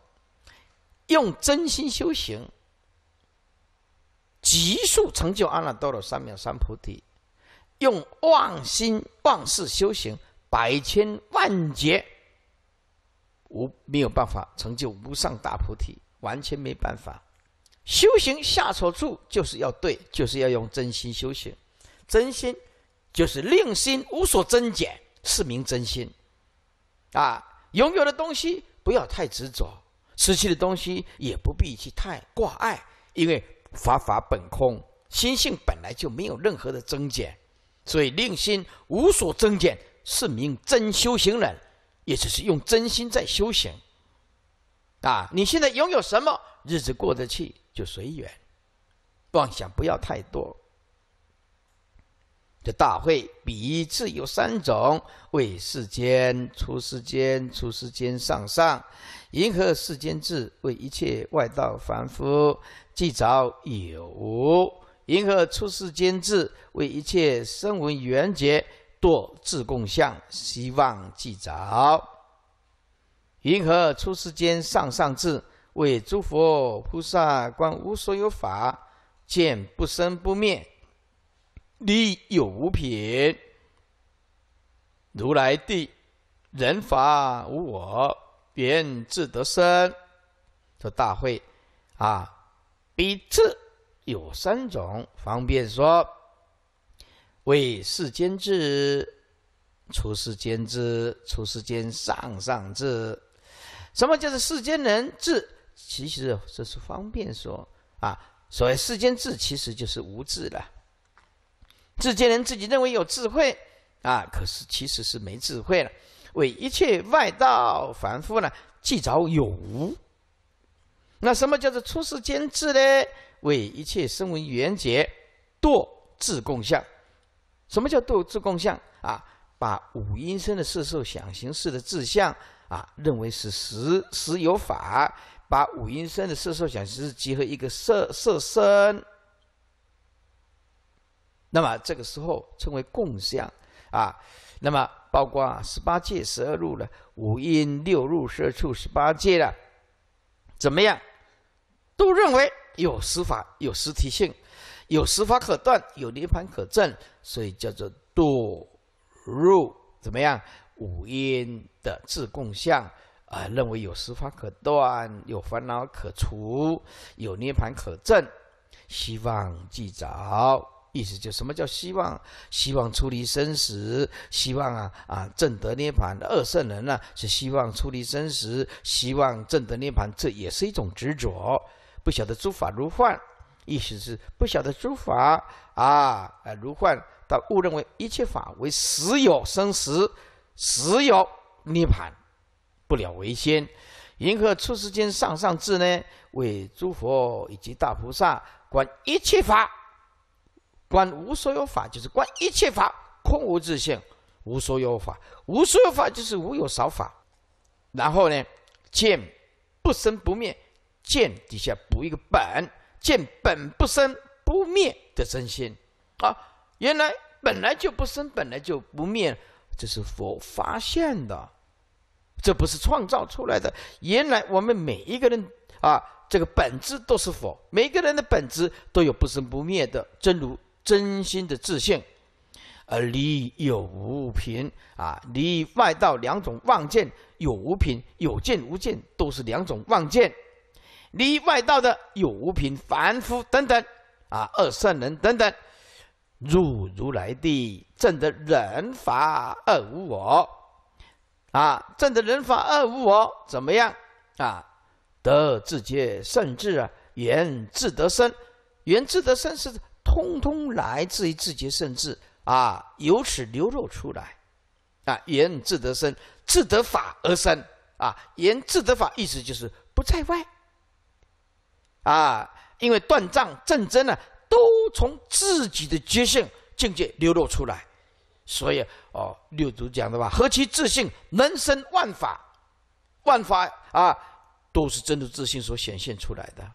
用真心修行，极速成就阿耨多罗三藐三菩提。用妄心妄事修行，百千万劫无没有办法成就无上大菩提，完全没办法。修行下所处就是要对，就是要用真心修行。真心就是令心无所增减。是名真心啊，拥有的东西不要太执着，失去的东西也不必去太挂碍，因为法法本空，心性本来就没有任何的增减，所以令心无所增减是名真修行人，也只是用真心在修行。啊，你现在拥有什么，日子过得去就随缘，妄想不要太多。这大会比一次有三种：为世间出世间出世间上上，迎合世间智为一切外道凡夫既早有；迎合出世间智为一切声闻缘觉多自共相希望既早；迎合出世间上上智为诸佛菩萨观无所有法见不生不灭。利有五品，如来地人法无我，便自得生。这大会啊，比智有三种方便说，为世间智，出世间智，出世间上上智。什么叫做世间人智？其实这是方便说啊。所谓世间智，其实就是无智了。自见人自己认为有智慧，啊，可是其实是没智慧了。为一切外道凡夫呢既着有无。那什么叫做出世间智呢？为一切生闻缘觉堕自共相。什么叫堕自共相啊？把五阴身的色受想行识的自相啊，认为是实实有法。把五阴身的色受想行识结合一个色色身。那么这个时候称为共相，啊，那么包括十八界、十二路了，五阴、六入、十二处、十八界了，怎么样？都认为有实法、有实体性，有实法可断，有涅槃可证，所以叫做堕入怎么样？五阴的自共相啊，认为有实法可断，有烦恼可除，有涅槃可证，希望记着。意思就什么叫希望？希望出离生死，希望啊啊正得涅盘。二圣人呢是希望出离生死，希望正得涅盘，这也是一种执着。不晓得诸法如幻，意思是不晓得诸法啊啊如幻，到误认为一切法为实有生死，实有涅盘不了为仙。云何出世间上上智呢？为诸佛以及大菩萨观一切法。观无所有法，就是观一切法空无自性，无所有法，无所有法就是无有少法。然后呢，见不生不灭，见底下补一个本，见本不生不灭的真心啊，原来本来就不生，本来就不灭，这是佛发现的，这不是创造出来的。原来我们每一个人啊，这个本质都是佛，每个人的本质都有不生不灭的真如。真心的自信，而离有无品啊，离外道两种妄见有无品，有见无见都是两种妄见，离外道的有无品，凡夫等等，啊，二圣人等等，入如来地证得人法二无我，啊，证得人法二无我怎么样啊？德自觉，甚至啊，缘自得生，缘自得生是。通通来自于自己甚至啊，由此流露出来，啊，言自得生，自得法而生啊，言自得法，意思就是不在外，啊，因为断障正真呢，都从自己的觉性境界流露出来，所以哦，六祖讲的话，何其自信，能生万法，万法啊，都是真的自信所显现出来的。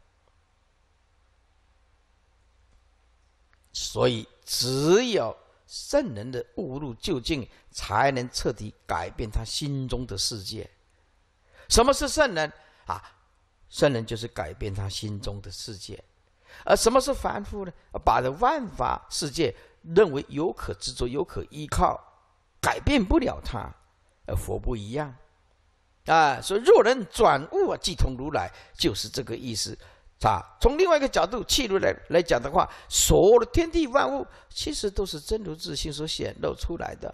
所以，只有圣人的悟入究竟，才能彻底改变他心中的世界。什么是圣人啊？圣人就是改变他心中的世界。而什么是凡夫呢？把这万法世界认为有可执着、有可依靠，改变不了他。而佛不一样，啊，所以若能转啊，即同如来，就是这个意思。啊，从另外一个角度切入来来讲的话，所有的天地万物其实都是真如自性所显露出来的。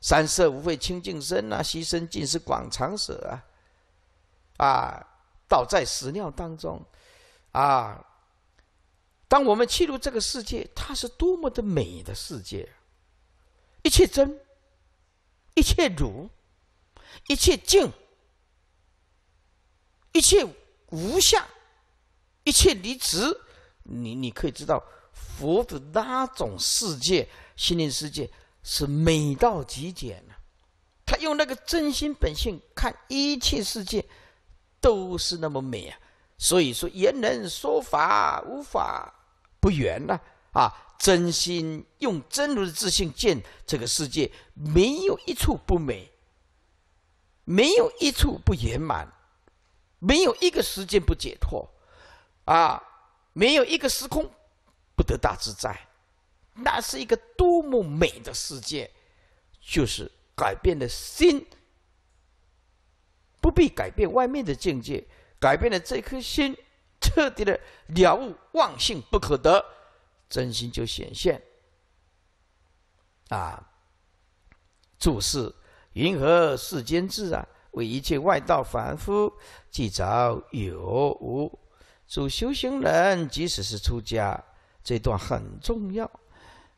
三色无畏清净身啊，牺牲尽是广长舍啊，啊，倒在屎尿当中啊。当我们切入这个世界，它是多么的美的世界，一切真，一切如，一切净，一切无相。一切离执，你你可以知道，佛的那种世界、心灵世界是美到极点的。他用那个真心本性看一切世界，都是那么美啊！所以说言人说法无法不圆呢。啊，真心用真如的自信见这个世界，没有一处不美，没有一处不圆满，没有一个时间不解脱。啊，没有一个时空不得大自在，那是一个多么美的世界！就是改变了心，不必改变外面的境界，改变了这颗心，彻底的了悟忘性不可得，真心就显现。啊，注释：云何世间智啊？为一切外道凡夫即着有无。属修行人，即使是出家，这段很重要。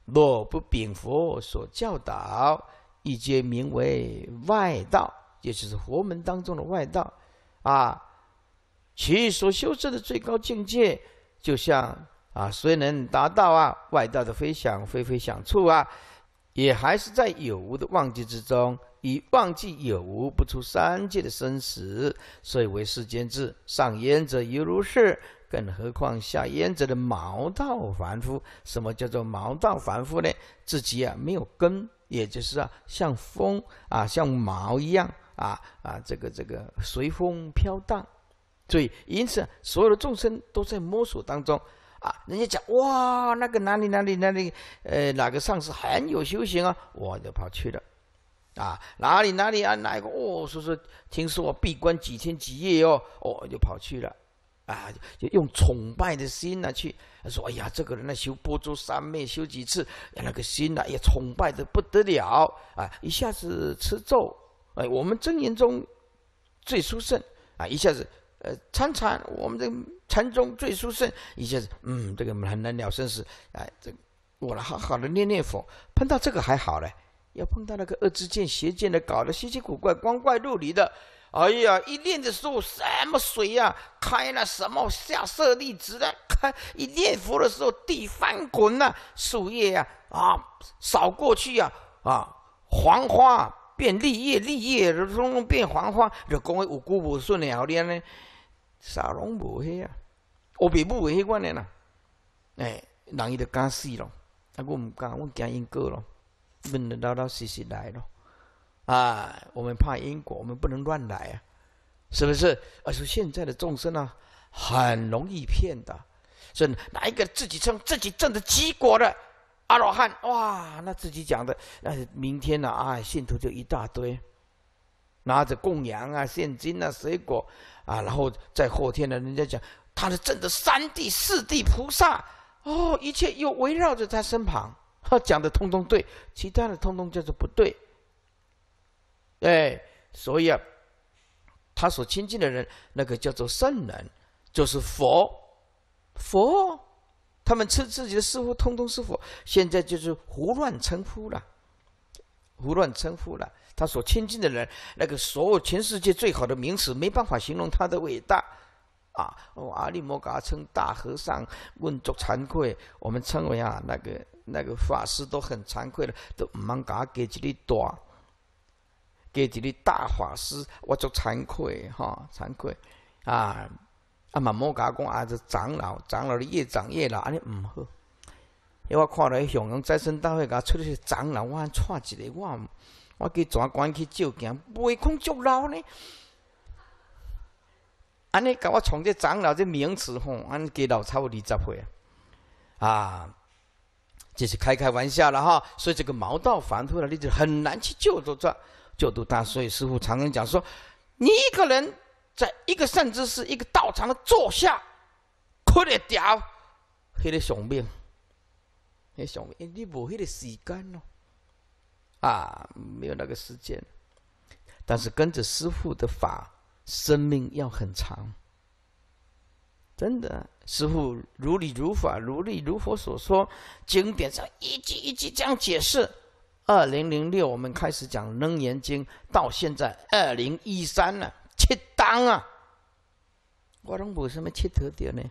若不秉佛所教导，亦皆名为外道，也就是佛门当中的外道。啊，其所修持的最高境界，就像啊，虽能达到啊外道的飞翔、飞飞想处啊，也还是在有无的忘记之中。以忘记有无不出三界的生死，所以为世间智。上焉者犹如是，更何况下焉者的毛道凡夫？什么叫做毛道凡夫呢？自己啊没有根，也就是啊像风啊像毛一样啊啊这个这个随风飘荡。所以因此所有的众生都在摸索当中啊。人家讲哇那个哪里哪里哪里呃哪个上师很有修行啊，我就跑去了。啊，哪里哪里啊，哪一个哦？说说，听说我闭关几天几夜哦，哦，就跑去了，啊，就用崇拜的心呢去。说：“哎呀，这个人呢修波朱三昧修几次，那个心呢也崇拜的不得了啊！一下子吃咒，哎，我们真言中最殊胜啊！一下子，呃，禅禅，我们个禅宗最殊胜，一下子，嗯，这个很难了生死，哎，这我好好的念念佛，碰到这个还好嘞，要碰到那个二之剑、邪剑的，搞的稀奇古怪、光怪陆离的。哎呀，一练的时候，什么水呀开，那什么下色粒子的开；一念佛的时候，地翻滚呐，树叶呀啊扫过去呀啊，黄花变绿叶，绿叶通通变黄花。就讲有古无顺的。好咧呢，啥拢无去呀。我比不无去管呢啦，哎，人伊就敢死咯，啊，我唔敢，我惊因过咯。问的叨叨，嘻嘻来咯，啊！我们怕因果，我们不能乱来啊，是不是？而且现在的众生呢，很容易骗的。所以哪一个自己称自己证的结果的阿罗汉，哇，那自己讲的，那明天呢？啊，信徒就一大堆，拿着供养啊、现金啊、水果啊，然后在后天呢，人家讲他是证的三地、四地菩萨，哦，一切又围绕着他身旁。他讲的通通对，其他的通通叫做不对。哎，所以啊，他所亲近的人，那个叫做圣人，就是佛，佛，他们称自己的师傅通通是佛。现在就是胡乱称呼了，胡乱称呼了。他所亲近的人，那个所有全世界最好的名词，没办法形容他的伟大。啊，哦，阿利摩嘎称大和尚，问足惭愧，我们称为啊那个。那个法师都很惭愧了，都唔通假给一粒大，给一粒大法师，我足惭愧哈，惭愧啊！啊嘛，冇我讲啊，这长老，长老的越长越老，安尼唔好。因为我看了香港再生大会，佮出的是长老，我串一个，我我给专管去照镜，未空足老呢。安尼，佮我从这长老这名词吼，安给老差唔多二十岁啊。这是开开玩笑了哈，所以这个毛道凡退了，你就很难去救度这救度他。所以师傅常常讲说，你一个人在一个甚至是一个道场的坐下，哭一条，黑的熊病，黑熊命，你无黑的洗干净啊，没有那个时间。但是跟着师傅的法，生命要很长。真的，师傅如理如法，如理如佛所说，经典上一句一句这样解释。二零零六，我们开始讲《楞严经》，到现在二零一三了，七当啊！我弄不什么七特点呢？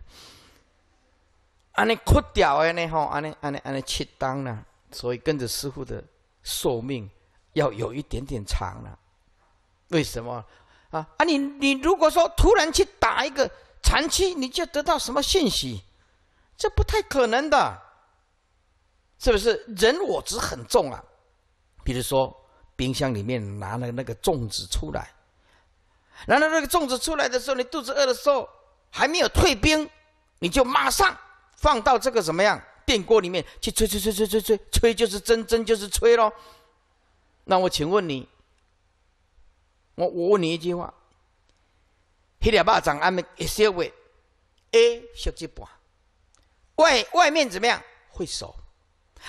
啊，你哭掉啊！你吼，啊你啊你啊你七当呢？所以跟着师傅的寿命要有一点点长了。为什么？啊啊，你你如果说突然去打一个。长期你就得到什么信息？这不太可能的，是不是？人我执很重啊。比如说，冰箱里面拿了那个粽子出来，然后那个粽子出来的时候，你肚子饿的时候还没有退冰，你就马上放到这个什么样电锅里面去吹吹吹吹吹吹，吹就是蒸蒸就是吹咯。那我请问你，我我问你一句话。黑了巴掌，阿弥一少月，a 小一半。外外面怎么样？会熟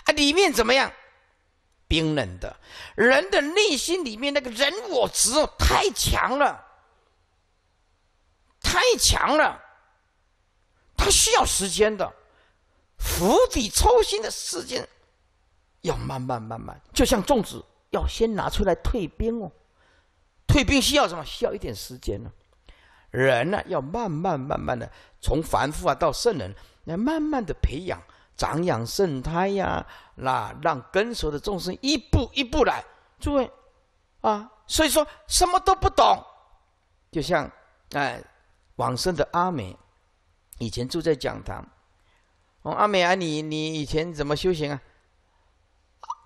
啊？里面怎么样？冰冷的。人的内心里面那个人我执太强了，太强了。他需要时间的，釜底抽薪的时间要慢慢慢慢。就像粽子要先拿出来退冰哦，退冰需要什么？需要一点时间呢。人呢，要慢慢慢慢的从凡夫啊到圣人，来慢慢的培养，长养圣胎呀，那让根熟的众生一步一步来。诸位，啊，所以说什么都不懂，就像哎，往生的阿美，以前住在讲堂，我阿美啊，你你以前怎么修行啊？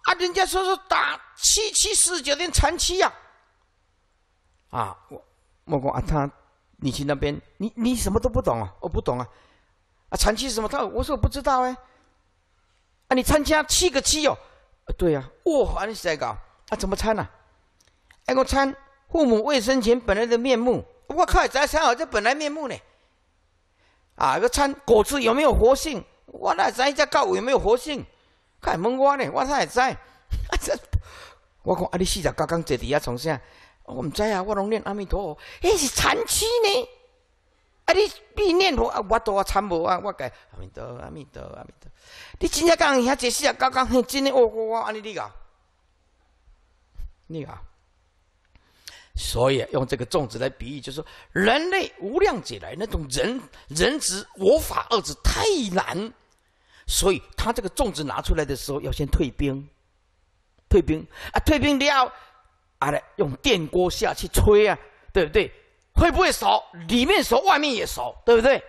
啊，人家说说打七七四九天禅七呀，啊，我莫过啊，他。你去那边，你你什么都不懂啊！我不懂啊，啊，长期是什么？他我说我不知道哎，啊，你参加七个七啊、对呀，哇，你在搞，啊，怎么参啊？哎，我参父母未生前本来的面目，我靠，咱参好这本来面目呢，啊，个参果子有没有活性？我那咱在我有没有活性？看门我呢，我他也在，我讲啊，你四十刚刚坐底下从啥？我们知啊，我拢念阿弥陀，佛，那是禅期呢。啊，你必念佛啊，我都啊，参无啊，我改阿弥陀，阿弥陀，阿弥陀。你真正讲，遐解释啊，刚刚，真的哦哦哦，安尼你噶，你噶。所以用这个粽子来比喻，就说人类无量劫来那种人人执我法二执太难，所以他这个粽子拿出来的时候要先退兵，退兵啊，退兵了。啊，用电锅下去吹啊，对不对？会不会熟？里面熟，外面也熟，对不对？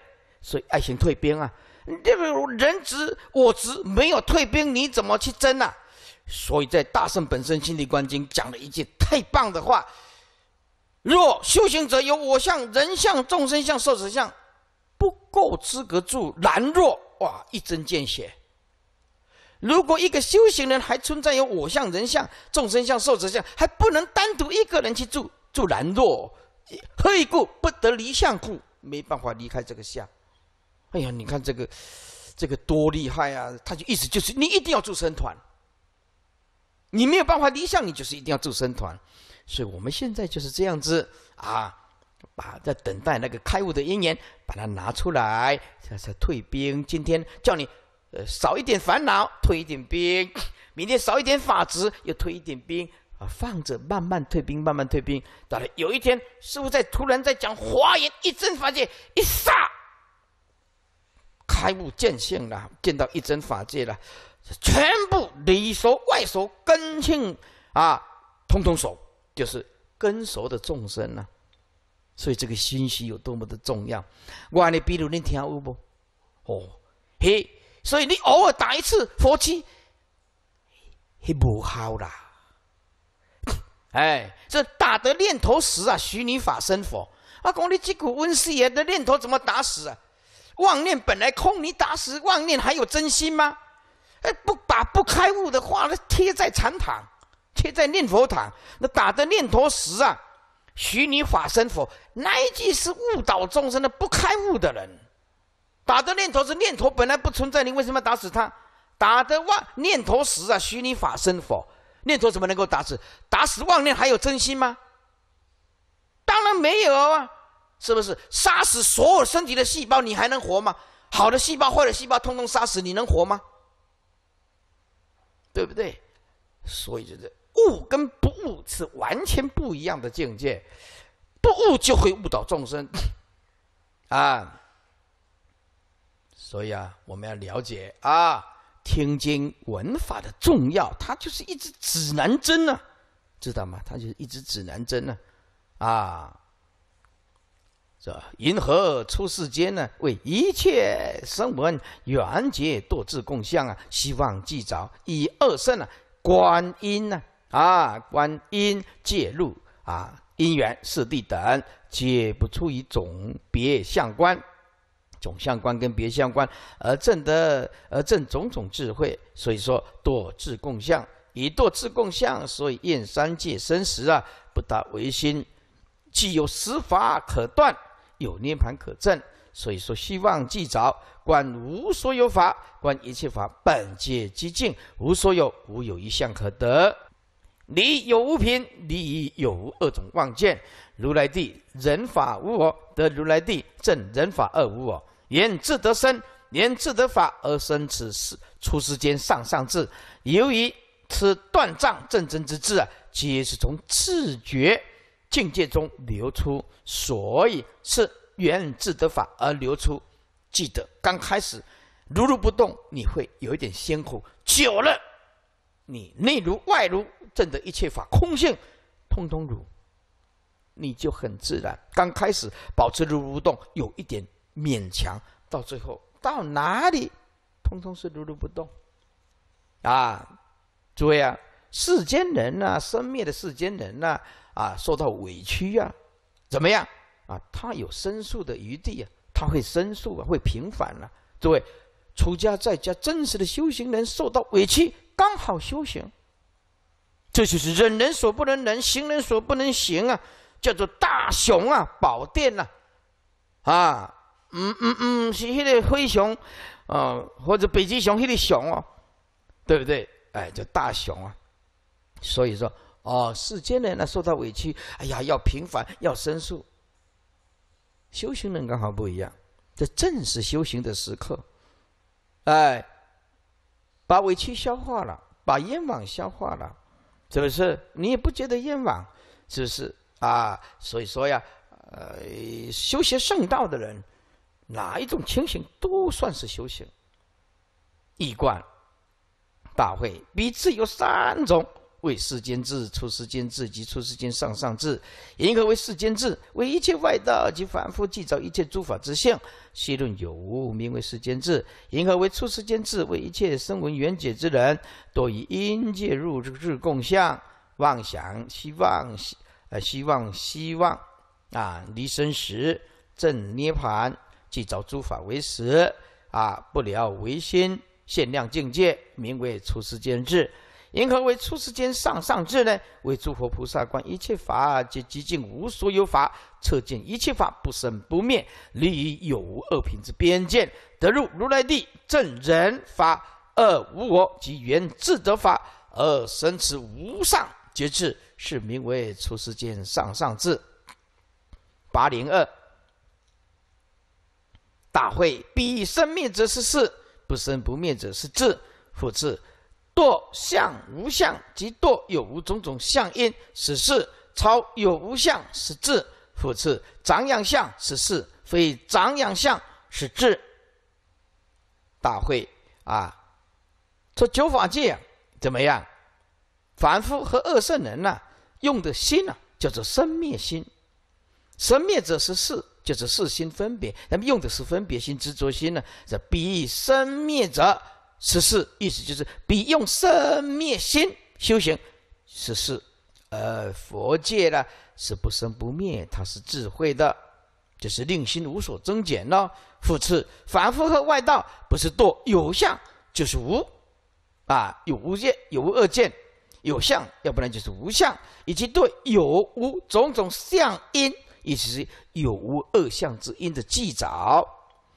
所以爱情退兵啊！这如人执我执，没有退兵，你怎么去争呢？所以在大圣本身《心地观经》讲了一句太棒的话：若修行者有我相、人相、众生相、寿者相，不够资格住然若哇！一针见血。如果一个修行人还存在有我相、人相、众生相、寿者相，还不能单独一个人去住住兰若，何以故？不得离相故，没办法离开这个相。哎呀，你看这个，这个多厉害啊！他就意思就是，你一定要住僧团，你没有办法离相，你就是一定要住僧团。所以我们现在就是这样子啊，把在等待那个开悟的因缘，把它拿出来，现在退兵。今天叫你。呃，少一点烦恼，退一点兵；明天少一点法子，又退一点兵。啊，放着慢慢退兵，慢慢退兵。到了有一天，师傅在突然在讲华严一真法界，一刹开悟见性了，见到一真法界了，全部里熟外熟根性啊，通通熟，就是根熟的众生呢。所以这个心息有多么的重要？我问你，比如你听有不？哦，嘿。所以你偶尔打一次佛七，是无效啦。哎，这打的念头死啊！许你法身佛阿公，你这股温师爷的念头怎么打死啊？妄念本来空，你打死妄念还有真心吗？哎，不把不开悟的话呢贴在禅堂，贴在念佛堂，那打的念头死啊！许你法身佛，那一句是误导众生的不开悟的人。打的念头是念头本来不存在，你为什么要打死他？打的妄念头时啊，虚拟法身佛念头怎么能够打死？打死妄念还有真心吗？当然没有啊！是不是杀死所有身体的细胞，你还能活吗？好的细胞、坏的细胞通通杀死，你能活吗？对不对？所以就是悟跟不悟是完全不一样的境界，不悟就会误导众生啊。所以啊，我们要了解啊，听经闻法的重要，它就是一支指南针呢，知道吗？它就是一支指南针呢，啊，这银河出世间呢？为一切声闻缘觉堕智共相啊，希望即着以二圣啊，观音啊，啊，观音介入啊，因缘四地等，皆不出于种别相观。总相观跟别相观，而证得而证种种智慧，所以说多智共相，以多智共相，所以厌三界生死啊，不达唯心，既有十法可断，有涅盘可证，所以说希望即着观无所有法，观一切法本界寂静，无所有，无有一相可得。离有无离你有无二种妄见，如来地人法无我，得如来地证人法二无我。缘自得生，缘自得法而生此世出世间上上智。由于此断障正真之智啊，皆是从自觉境界中流出，所以是缘自得法而流出。记得刚开始如如不动，你会有一点辛苦；久了，你内如外如，证得一切法空性，通通如，你就很自然。刚开始保持如如不动，有一点。勉强到最后，到哪里，通通是路都不动。啊，诸位啊，世间人呐，生灭的世间人呐，啊，受到委屈呀，怎么样？啊，他有申诉的余地啊，他会申诉啊，会平反啊。诸位，出家在家，真实的修行人受到委屈，刚好修行。这就是忍人所不能忍，行人所不能行啊，叫做大雄啊，宝殿呐，啊。嗯嗯嗯，是那个灰熊，啊，或者北极熊，那个熊哦，对不对？哎，叫大熊啊。所以说，哦，世间人那受到委屈，哎呀，要平反，要申诉。修行人刚好不一样，这正是修行的时刻。哎，把委屈消化了，把冤枉消化了，是不是？你也不觉得冤枉，不是啊。所以说呀，呃，修学圣道的人。哪一种情形都算是修行。易观，大会彼此有三种：为世间智、初世间智及初世间上上智。银河为世间智，为一切外道及反复记造一切诸法之相，悉论有无，名为世间智。银河为初世间智，为一切声闻缘解之人，多以因界入智共相妄想，希望，呃，希望希望，啊，离生时正涅盘。即照诸法为实，啊，不了唯心限量境界，名为出世间智。因何为出世间上上智呢？为诸佛菩萨观一切法皆极尽无所有法，彻见一切法不生不灭，离于有无二品之边界，得入如来地正人法二无我及缘自得法而生此无上觉智，是名为出世间上上智。八零二。大会，必生灭者是事，不生不灭者是智。复次，堕相无相即堕，有无种种相因是事；超有无相是智。复次，长养相是事，非长养相是智。大会啊，说九法界怎么样？凡夫和二圣人呢，用的心呢，叫做生灭心，生灭者是事。就是四心分别，那么用的是分别心、执着心呢。这彼生灭者，十四，意思就是彼用生灭心修行，十四。呃，佛界呢是不生不灭，它是智慧的，就是令心无所增减咯，复次，凡夫和外道不是堕有相就是无，啊，有无见有无二见，有相要不然就是无相，以及对有无种种相因。意思是有无二相之因的记着，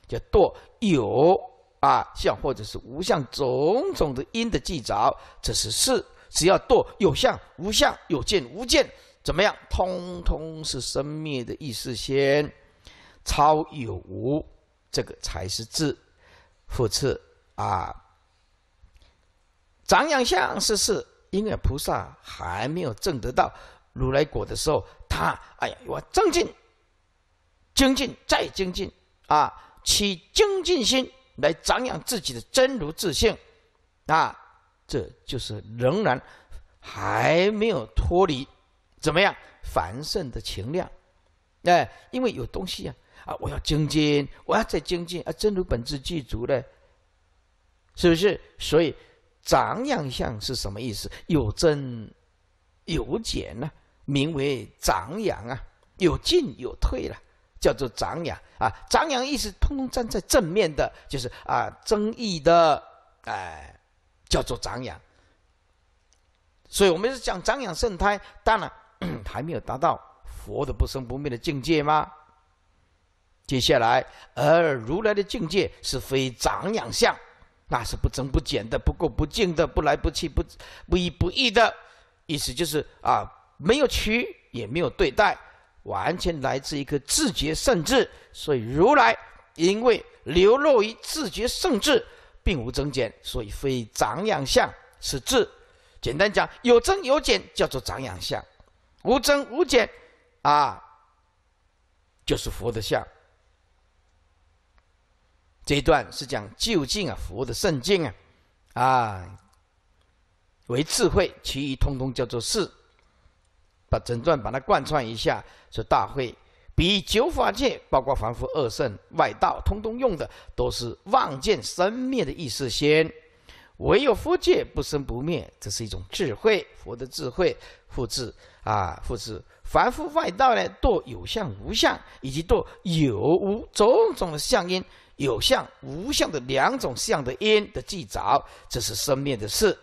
叫堕有啊相或者是无相种种的因的记着，这是事。只要多有相无相有见无见，怎么样？通通是生灭的意思。先超有无，这个才是智。复次啊，长养相是事，因为菩萨还没有证得到如来果的时候。他哎呀，我增进、精进再精进啊，起精进心来张扬自己的真如自性啊，这就是仍然还没有脱离怎么样繁盛的情量，哎，因为有东西啊啊，我要精进，我要再精进啊，真如本质具足的，是不是？所以长养相是什么意思？有增有减呢？名为长养啊，有进有退了，叫做长养啊。长养意思通通站在正面的，就是啊争议的，哎，叫做长养。所以，我们是讲长养圣胎，当然 还没有达到佛的不生不灭的境界吗？接下来，而如来的境界是非长养相，那是不增不减的，不过不净的，不来不去，不不依不异的意思，就是啊。没有取，也没有对待，完全来自一个自觉圣智。所以如来因为流落于自觉圣智，并无增减，所以非长养相。是智，简单讲，有增有减叫做长养相，无增无减，啊，就是佛的相。这一段是讲究竟啊，佛的圣境啊，啊，为智慧，其余通通叫做事。把整段把它贯穿一下，是大会，比九法界，包括凡夫、二圣、外道，通通用的都是妄见生灭的意识先。唯有佛界不生不灭，这是一种智慧，佛的智慧，复制啊，复制凡夫外道呢，堕有相无相，以及堕有无种种的相因，有相无相的两种相的因的记造，这是生灭的事，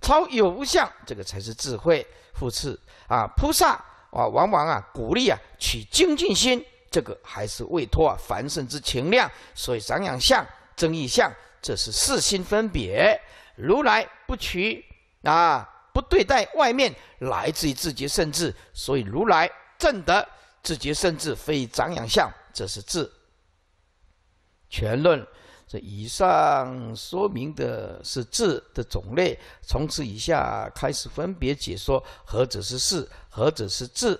超有无相，这个才是智慧。复次，啊，菩萨啊，往往啊，鼓励啊，取精进心，这个还是未脱啊凡圣之情量，所以长养相、增益相，这是四心分别。如来不取啊，不对待外面来自于自己甚至，所以如来正得自己甚至非长养相，这是自。全论。这以上说明的是智的种类。从此以下开始分别解说何者是事，何者是智。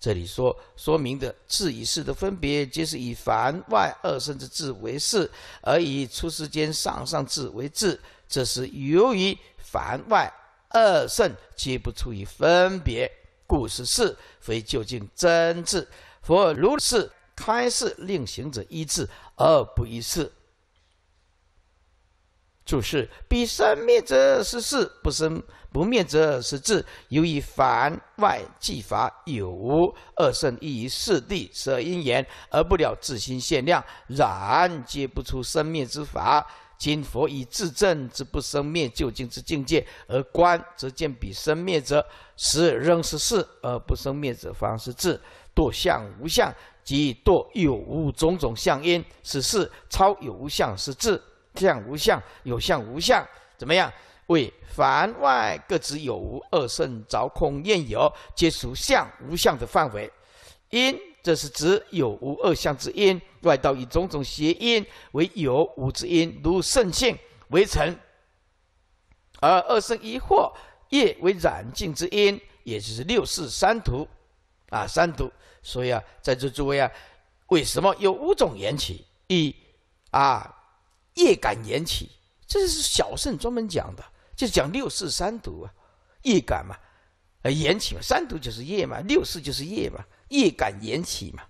这里说说明的智与事的分别，皆是以凡外二圣之智为事，而以出世间上上智为智。这是由于凡外二圣皆不出于分别，故是事，非究竟真智。佛如是开示，令行者一智而不一智。注释：彼生灭者是事，不生不灭者是智。由于凡外计法有无二圣，依于四谛舍因缘，而不了自心限量，然皆不出生灭之法。今佛以自证之不生灭究竟之境界而观，则见彼生灭者实仍是事，而不生灭者方是智。堕相无相，即堕有无种种相因，是事；超有无相是智。相无相，有相无相，怎么样？为凡外各只有无二圣，着空厌有，皆属相无相的范围。因，这是指有无二相之因。外道以种种邪因为有无之因，如圣性为尘，而二圣一惑业为染净之因，也就是六世三途啊，三途。所以啊，在这诸位啊，为什么有五种缘起？一啊。业感缘起，这是小圣专门讲的，就是讲六世三毒啊，业感嘛，呃，缘起嘛，三毒就是业嘛，六世就是业嘛，业感缘起嘛。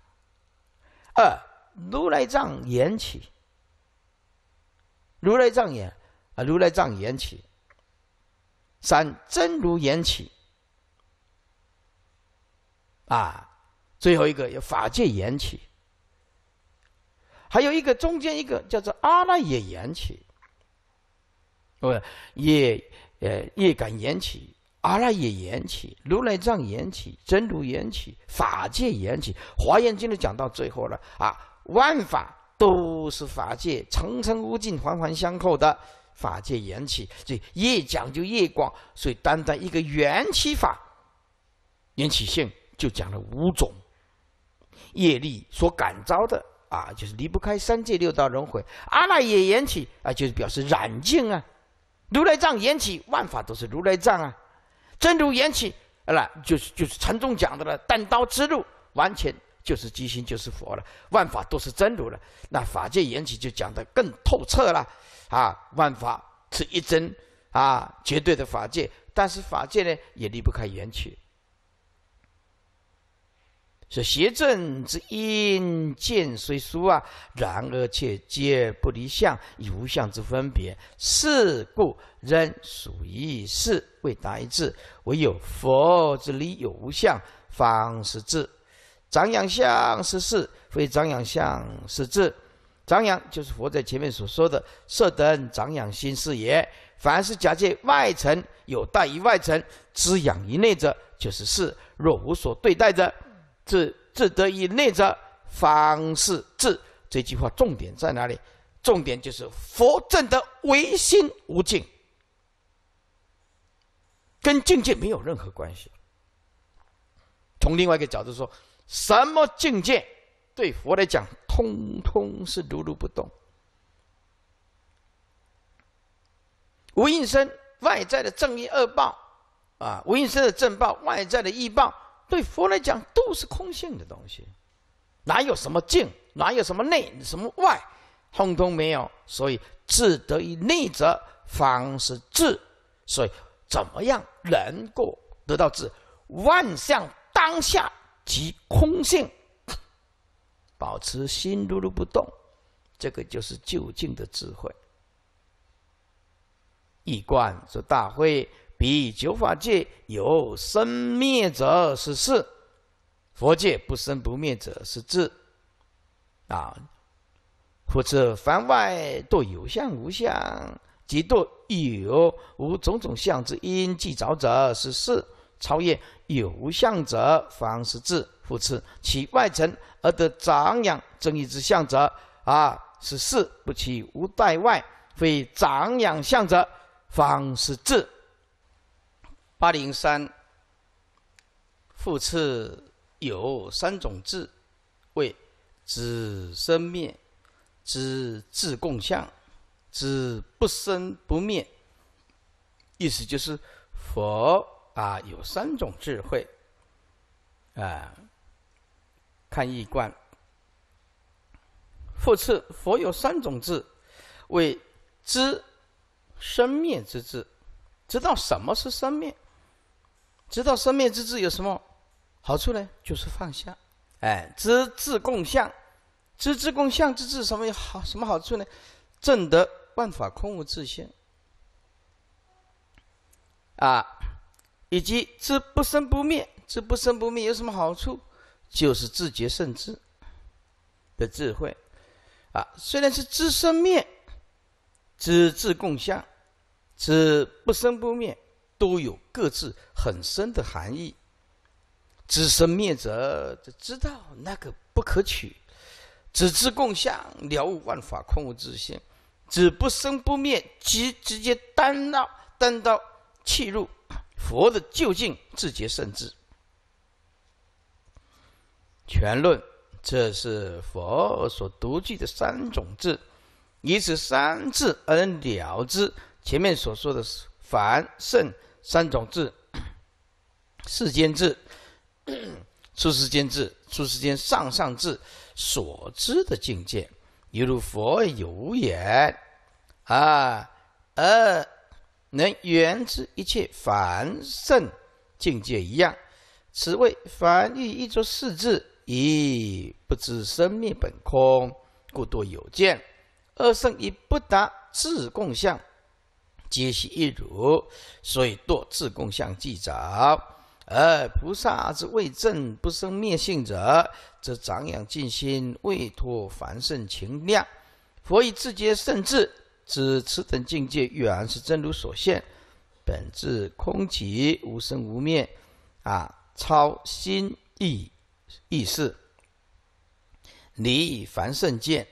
二，如来藏缘起，如来藏言，啊，如来藏缘起。三，真如缘起。啊，最后一个要法界缘起。还有一个中间一个叫做阿赖耶缘起，不也呃业感缘起，阿赖耶缘起，如来藏缘起，真如缘起，法界缘起，华严经都讲到最后了啊，万法都是法界，层层无尽，环环相扣的法界缘起，所以越讲究越广，所以单单一个缘起法，缘起性就讲了五种业力所感召的。啊，就是离不开三界六道轮回，阿赖也缘起啊，就是表示染净啊，如来藏缘起，万法都是如来藏啊，真如缘起，那就是就是禅宗讲的了，断刀之路，完全就是即心就是佛了，万法都是真如了，那法界缘起就讲得更透彻了啊，万法是一真啊，绝对的法界，但是法界呢也离不开缘起。是邪正之因，见虽殊啊，然而却皆不离相，以无相之分别，是故仍属于是，未达一智。唯有佛之理有无相，方是智。长养相是事，非长养相是智。长养就是佛在前面所说的色等长养心是也。凡是假借外层有待于外层滋养于内者，就是事；若无所对待者。自自得以内者，方是治，这句话重点在哪里？重点就是佛证的唯心无境，跟境界没有任何关系。从另外一个角度说，什么境界对佛来讲，通通是如如不动。无应生外在的正义恶报，啊，无应生的正报，外在的异报。对佛来讲都是空性的东西，哪有什么净，哪有什么内什么外，通通没有。所以智得于内者，方是智，所以怎么样能够得到智？万象当下即空性，保持心如如不动，这个就是究竟的智慧。一贯说大会。彼九法界有生灭者是事，佛界不生不灭者是智。啊，复次，凡外多有相无相，即多有无种种相之因，即造者是事；超越有无相者，方是智。复次，其外尘而得长养增益之相者，啊，是事；不起无代外非长养相者，方是智。八零三，复次有三种智，为知生灭、知自共相、知不生不灭。意思就是佛啊有三种智慧，啊，看一观。复次佛有三种智，为知生灭之智，知道什么是生灭。知道生灭之智有什么好处呢？就是放下，哎，知智共相，知智共相之智什么好？什么好处呢？证得万法空无自性，啊，以及知不生不灭，知不生不灭有什么好处？就是自觉圣智的智慧，啊，虽然是知生灭，知智共相，知不生不灭。都有各自很深的含义。知生灭者，知道那个不可取；子知共相，了悟万法空无自性；子不生不灭，即直接单到单到气入佛的究竟自觉甚至。全论这是佛所独具的三种智，以此三智而了之。前面所说的凡圣。三种智，世间智，出 世间智，出世间上上智所知的境界，犹如佛有眼啊，而能圆知一切凡圣境界一样。此谓凡欲一作四智，以不知生命本空，故多有见；二圣以不达自共相。皆悉一如，所以多自共向寂早。而菩萨之为正不生灭性者，则长养静心，未脱凡圣情量。佛以自觉圣智，知此等境界原是真如所现，本自空寂，无生无灭。啊，超心意意识，离凡圣见，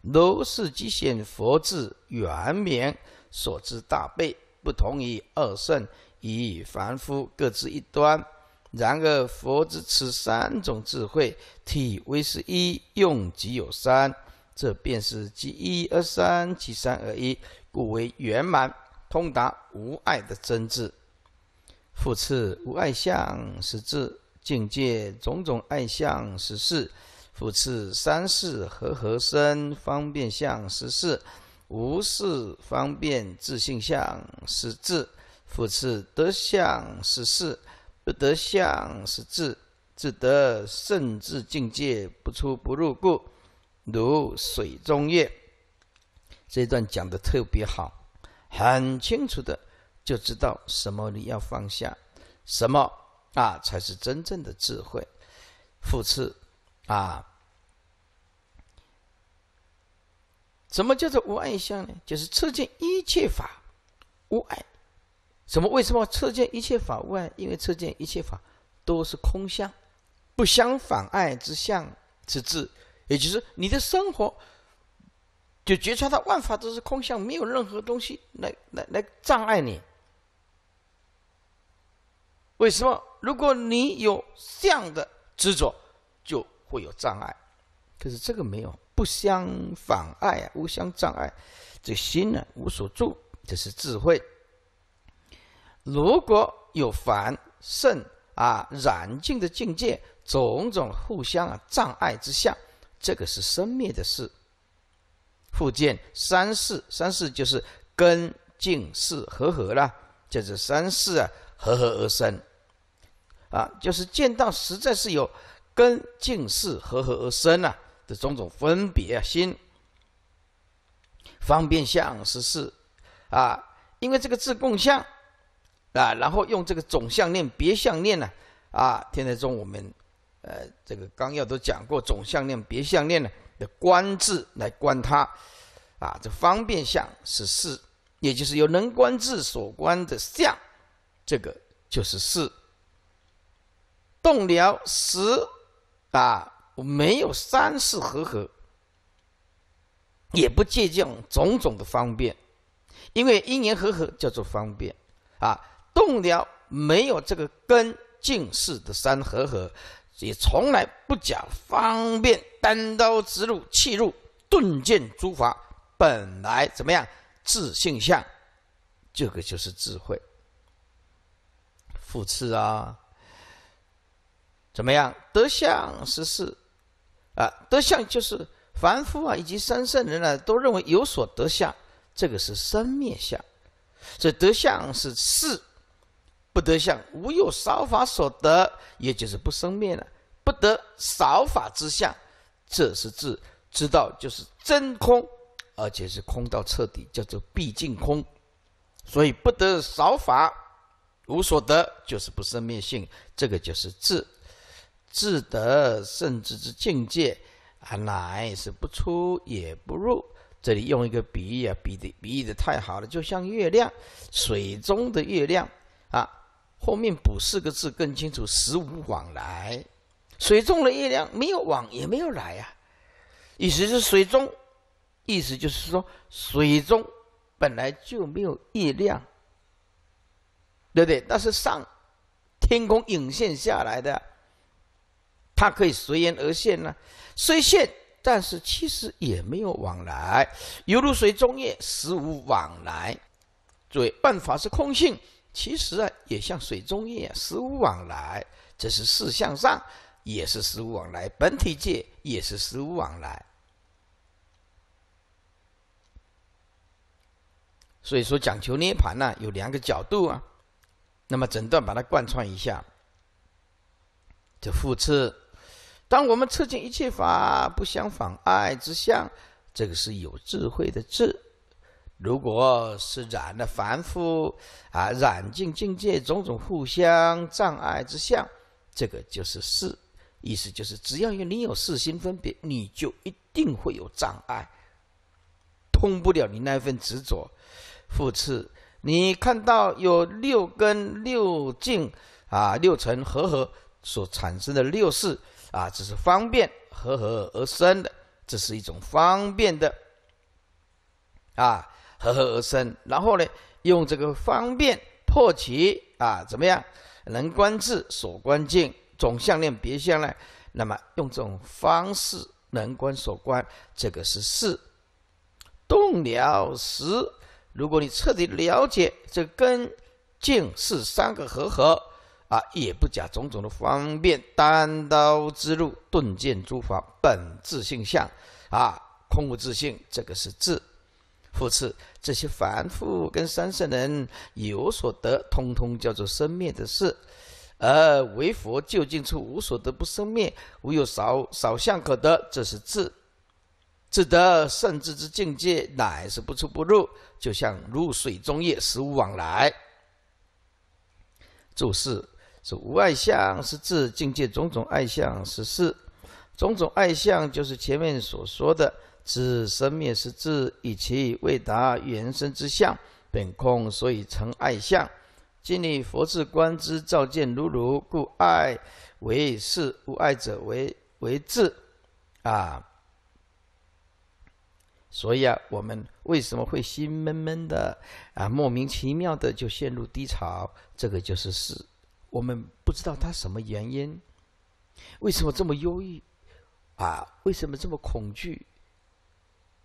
如是即显佛智原明。所知大倍，不同于二圣与凡夫各自一端。然而佛知此三种智慧体为是一，用即有三，这便是即一二三，即三二一，故为圆满通达无碍的真智。复次，无碍相实智境界，种种碍相十事，复次，三世和合身方便相十事。无是方便自性相是智，复次得相是事，不得相是智，自得甚至境界不出不入故，如水中月。这一段讲的特别好，很清楚的就知道什么你要放下，什么啊才是真正的智慧，复次啊。什么叫做无爱相呢？就是测见一切法无爱。什么？为什么测见一切法无爱？因为测见一切法都是空相，不相反爱之相之智。也就是你的生活，就觉察到万法都是空相，没有任何东西来来来障碍你。为什么？如果你有相的执着，就会有障碍。可是这个没有。不相妨碍啊，无相障碍，这心呢无所住，这是智慧。如果有凡圣啊染净的境界，种种互相啊障碍之下，这个是生灭的事。复见三世，三世就是根净世合合啦，就是三世啊合合而生，啊，就是见到实在是有根净世合合而生了。种种分别心，方便相是四啊，因为这个字共相啊，然后用这个总相念、别相念呢啊，天台宗我们呃这个纲要都讲过，总相念、别相念呢的观字来观它啊，这方便相是四，也就是由能观字所观的相，这个就是四，动了十啊。我没有三世和合，也不借鉴种种的方便，因为因缘和合叫做方便，啊，动了没有这个根净世的三和合，也从来不讲方便，单刀直入，气入顿见诸法本来怎么样自性相，这个就是智慧，复次啊，怎么样德相十四。啊，得相就是凡夫啊，以及三圣人呢，都认为有所得相，这个是生灭相。这得相是是不得相无有少法所得，也就是不生灭了，不得少法之相，这是智知道就是真空，而且是空到彻底，叫做毕竟空。所以不得少法无所得，就是不生灭性，这个就是智。自得甚至之境界啊，乃是不出也不入。这里用一个比喻啊，比的比喻的太好了，就像月亮，水中的月亮啊。后面补四个字更清楚：时无往来。水中的月亮没有往，也没有来呀。意思是水中，意思就是说水中本来就没有月亮，对不对？那是上天空影现下来的。它可以随缘而现呢，虽现，但是其实也没有往来，犹如水中月，实无往来。所以办法是空性，其实啊，也像水中月，实无往来。这是事相上也是实无往来，本体界也是实无往来。所以说讲求涅盘呢，有两个角度啊。那么整段把它贯穿一下，这复次。当我们测尽一切法不相妨碍之相，这个是有智慧的智；如果是染了凡夫啊，染尽境界种种互相障碍之相，这个就是事。意思就是，只要有你有四心分别，你就一定会有障碍，通不了你那份执着。复次，你看到有六根六境啊，六尘合合所产生的六事。啊，只是方便和合而生的，这是一种方便的，啊，和合而生。然后呢，用这个方便破其啊，怎么样？能观智所观境总相念别相呢？那么用这种方式能观所观，这个是四。动了时，如果你彻底了解这根境是三个和合。啊，也不假，种种的方便，单刀之路，顿见诸法，本自性相，啊，空无自性，这个是智。复次，这些凡夫跟三圣人有所得，通通叫做生灭的事，而唯佛究竟处无所得，不生灭，无有少少相可得，这是智。智得圣智之境界，乃是不出不入，就像入水中月，实无往来。注释。是无爱相，是智境界；种种爱相是事，种种爱相就是前面所说的智生灭是智，以其未达原生之相，本空所以成爱相。尽力佛智观之，照见如如，故爱为是，无爱者为为智。啊，所以啊，我们为什么会心闷闷的啊？莫名其妙的就陷入低潮，这个就是事。我们不知道他什么原因，为什么这么忧郁，啊？为什么这么恐惧？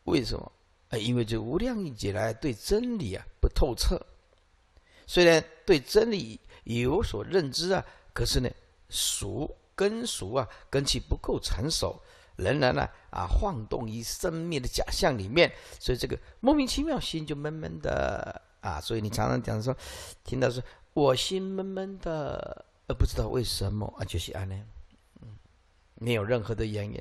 为什么？啊，因为这无量一解来对真理啊不透彻，虽然对真理有所认知啊，可是呢，熟根熟啊，根气不够成熟，仍然呢啊晃动于生命的假象里面，所以这个莫名其妙，心就闷闷的啊。所以你常常讲说，听到说。我心闷闷的，呃，不知道为什么啊，就是安呢，嗯，没有任何的原因。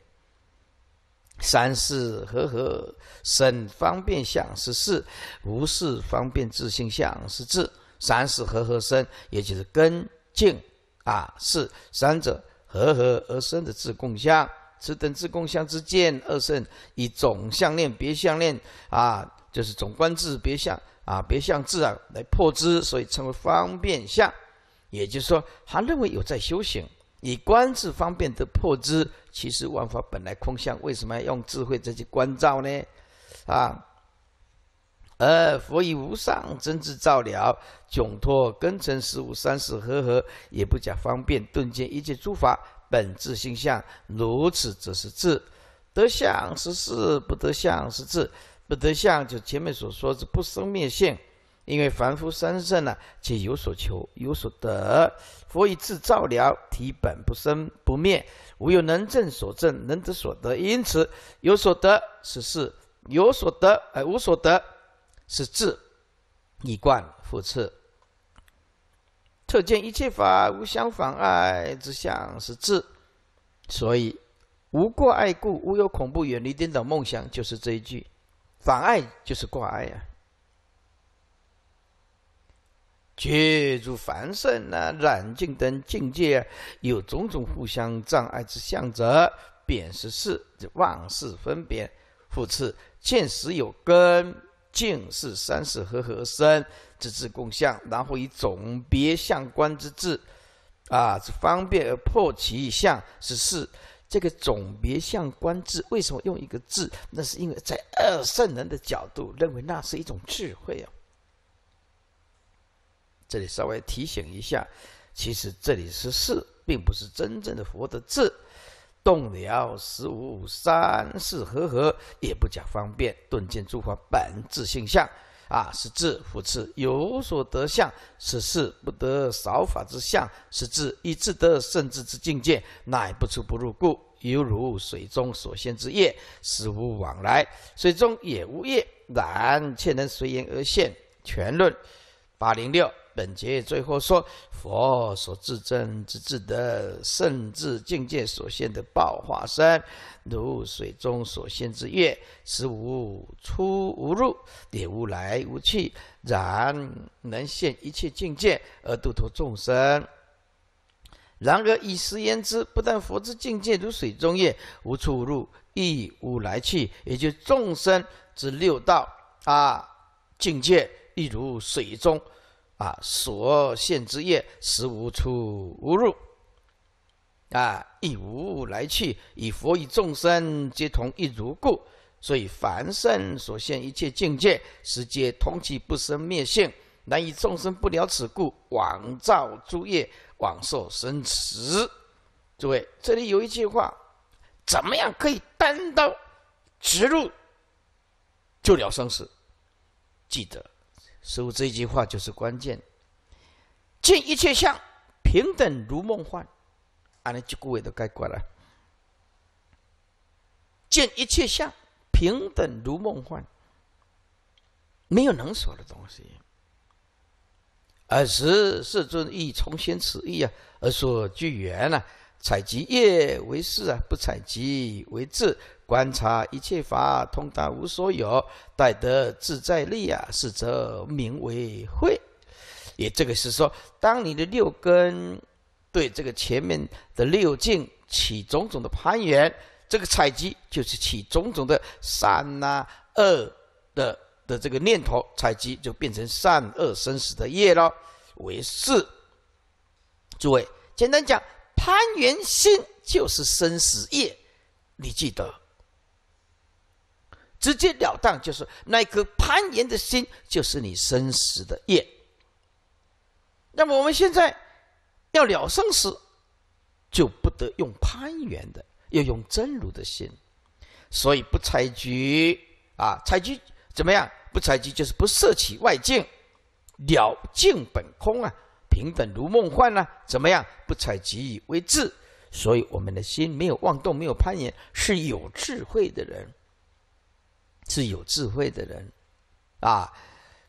三是和合生方便相是四，无事方便自性相是智。三是和合生，也就是根净啊，是三者和合而生的自共相。此等自共相之见，二圣以总相念别相念啊，就是总观自别相。啊，别像自啊来破之，所以称为方便相。也就是说，他认为有在修行，以观自方便得破之。其实万法本来空相，为什么要用智慧再去观照呢？啊，而佛以无上真智照了，窘脱根尘事物三世和合，也不假方便顿见一切诸法本质性相。如此则是智，得相是智，不得相是智。不得像就前面所说是不生灭性，因为凡夫三圣呢皆有所求有所得，佛以智照了，体本不生不灭，无有能证所证能得所得，因此有所得是是，有所得而无所得是智，一贯复次，特见一切法无相妨碍之相是智，所以无过爱故无有恐怖远离颠倒梦想就是这一句。妨碍就是挂碍呀。借助凡圣呢，染净等境界，有种种互相障碍之相者，便是这妄事分别。复次，见时有根，见是三世和合身，直至共相，然后以总别相观之智，啊，方便而破其相，是是。这个总别相观智，为什么用一个智？那是因为在二圣人的角度，认为那是一种智慧啊。这里稍微提醒一下，其实这里是“是”，并不是真正的佛的智。动了十五三四合合，也不讲方便，顿见诸法本质性相。啊，是智扶持有所得相，此事不得少法之相，是智以智得甚至之境界，乃不出不入故，犹如水中所现之叶，实无往来，水中也无叶，然却能随缘而现。全论，八零六。本节最后说，佛所自证之自得甚至境界所现的报化身，如水中所现之月，时无出无入，也无来无去，然能现一切境界而度脱众生。然而以实言之，不但佛之境界如水中月，无出无入，亦无来去，也就众生之六道啊，境界亦如水中。啊，所现之业实无出无入，啊，亦无来去。以佛与众生皆同一如故，所以凡圣所现一切境界，实皆通其不生灭性，难以众生不了此故，往造诸业，往受生死。诸位，这里有一句话，怎么样可以单刀直入就了生死？记得。所以这一句话就是关键：见一切相平等如梦幻，啊，那这各位都概括了。见一切相平等如梦幻，没有能所的东西。尔时世尊亦重新此意啊，而说具缘啊。采集业为事啊，不采集为智。观察一切法，通达无所有，待得自在力啊，是则名为慧。也，这个是说，当你的六根对这个前面的六境起种种的攀缘，这个采集就是起种种的善啊、恶的的这个念头，采集就变成善恶生死的业了，为事。诸位，简单讲。攀缘心就是生死业，你记得。直截了当就是那一颗攀缘的心，就是你生死的业。那么我们现在要了生死，就不得用攀缘的，要用真如的心。所以不采菊啊，采菊怎么样？不采菊就是不摄取外境，了境本空啊。平等如梦幻呢？怎么样？不采集以为智，所以我们的心没有妄动，没有攀岩，是有智慧的人，是有智慧的人，啊！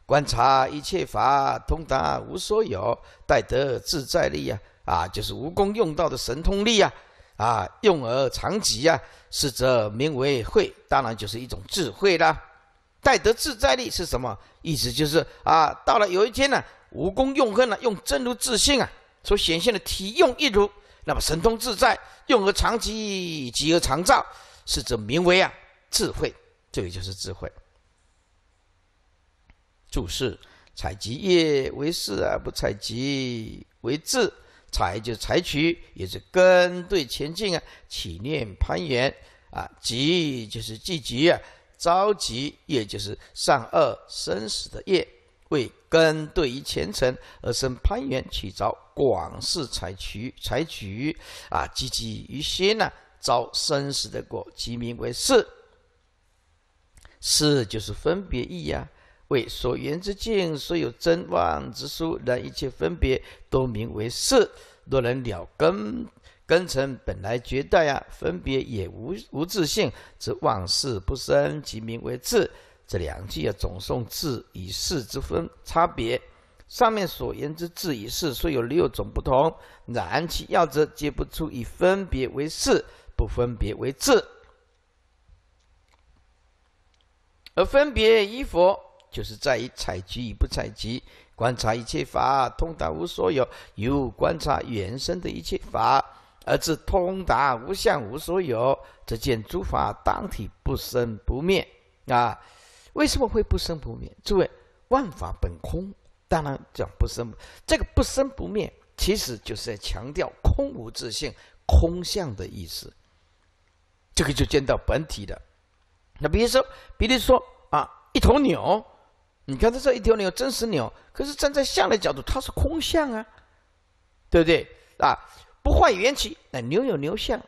观察一切法，通达无所有，待得自在力呀！啊，就是无功用道的神通力呀！啊，用而常寂呀，是则名为慧，当然就是一种智慧啦。待得自在力是什么意思？就是啊，到了有一天呢。无功用恨呢？用真如自信啊，所显现的体用一如，那么神通自在，用而常吉，吉而常照，是这名为啊智慧。这个就是智慧。注释：采集业为事啊，不采集为智。采就是采取，也是跟对前进啊，起念攀缘啊。集就是聚集啊，召集，也就是善恶生死的业。为根对于前程而生攀缘取着广式采取采取，啊，积极于心呢，招生死的果，其名为是。是就是分别意呀。为所缘之境虽有真妄之殊，然一切分别都名为是，若能了根根尘本来绝代呀，分别也无无自性，则万事不生，其名为智。这两句啊，总送智与事之分差别。上面所言之智与事，虽有六种不同，然其要则皆不出以分别为事，不分别为智。而分别依佛，就是在于采集与不采集，观察一切法，通达无所有。由观察原生的一切法，而至通达无相无所有，则见诸法当体不生不灭啊。为什么会不生不灭？诸位，万法本空，当然讲不生。这个不生不灭，其实就是在强调空无自性、空相的意思。这个就见到本体的。那比如说，比如说啊，一头牛，你看它这一头牛，真实牛。可是站在相的角度，它是空相啊，对不对啊？不坏缘起，那牛有牛相，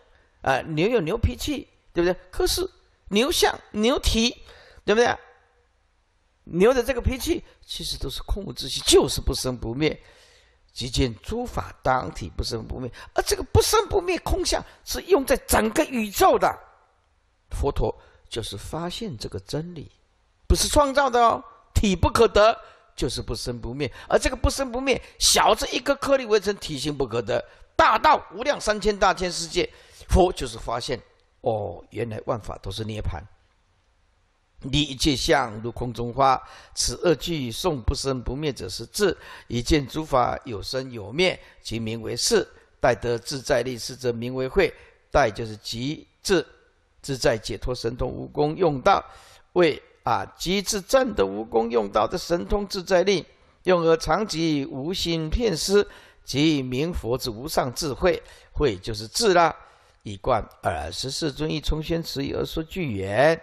啊，牛有牛脾气，对不对？可是牛相、牛蹄，对不对？牛的这个脾气，其实都是空无之息，就是不生不灭。即见诸法当体不生不灭，而这个不生不灭空相是用在整个宇宙的。佛陀就是发现这个真理，不是创造的哦。体不可得，就是不生不灭。而这个不生不灭，小至一颗颗粒微尘，体型不可得；大到无量三千大千世界，佛就是发现哦，原来万法都是涅槃。离一切相，如空中花。此二句诵不生不灭者是智；一见诸法有生有灭，其名为是。待得自在力是则名为慧。待就是极致，自在解脱神通无功用道，为啊极致战得无功用道的神通自在力，用而常及无心片师即名佛之无上智慧。慧就是智啦。以贯尔十四尊一重宣以而说句言。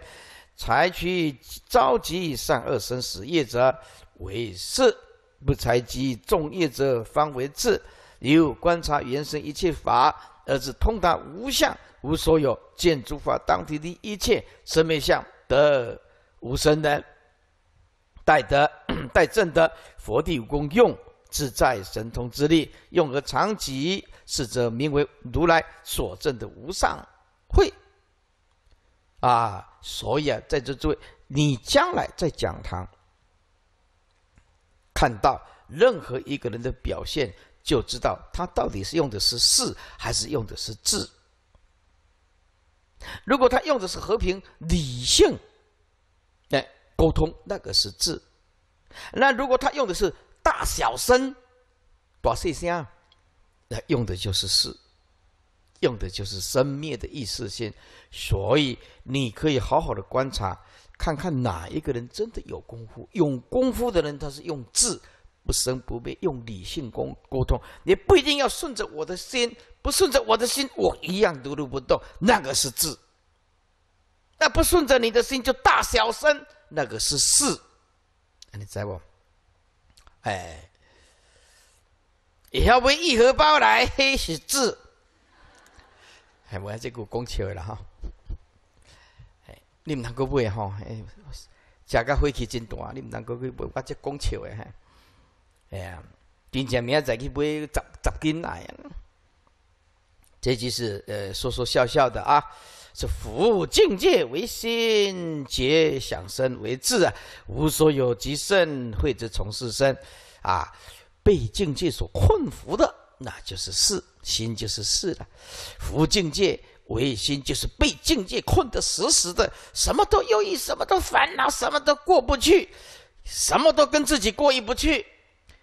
采取召集善恶生死业者为事，不采集众业者方为智。又观察原生一切法，而是通达无相无所有，见诸法当体的一切生灭相，得无生人，待得待证的佛地无功用自在神通之力，用而常吉，是则名为如来所证的无上慧。啊，所以啊，在这诸位，你将来在讲堂看到任何一个人的表现，就知道他到底是用的是势还是用的是智。如果他用的是和平理性，哎，沟通那个是智；那如果他用的是大小声、把细声，那用的就是势。用的就是生灭的意识性，所以你可以好好的观察，看看哪一个人真的有功夫。用功夫的人，他是用智，不生不灭，用理性沟沟通。你不一定要顺着我的心，不顺着我的心，我一样都动不动。那个是智。那不顺着你的心就大小声，那个是事。你在不？哎，也要为一荷包来，是智。我买这个拱桥了哈，你唔能够买吼，食个火气真大，你唔能够去买讲笑桥哈。哎呀，平常明仔载去买十十斤奶啊。这就是呃说说笑笑的啊，是服务境界为心皆想生为智啊，无所有即生慧之从事生啊，被境界所困服的。那就是事，心就是事了。无境界，唯心就是被境界困得死死的，什么都忧郁，什么都烦恼，什么都过不去，什么都跟自己过意不去。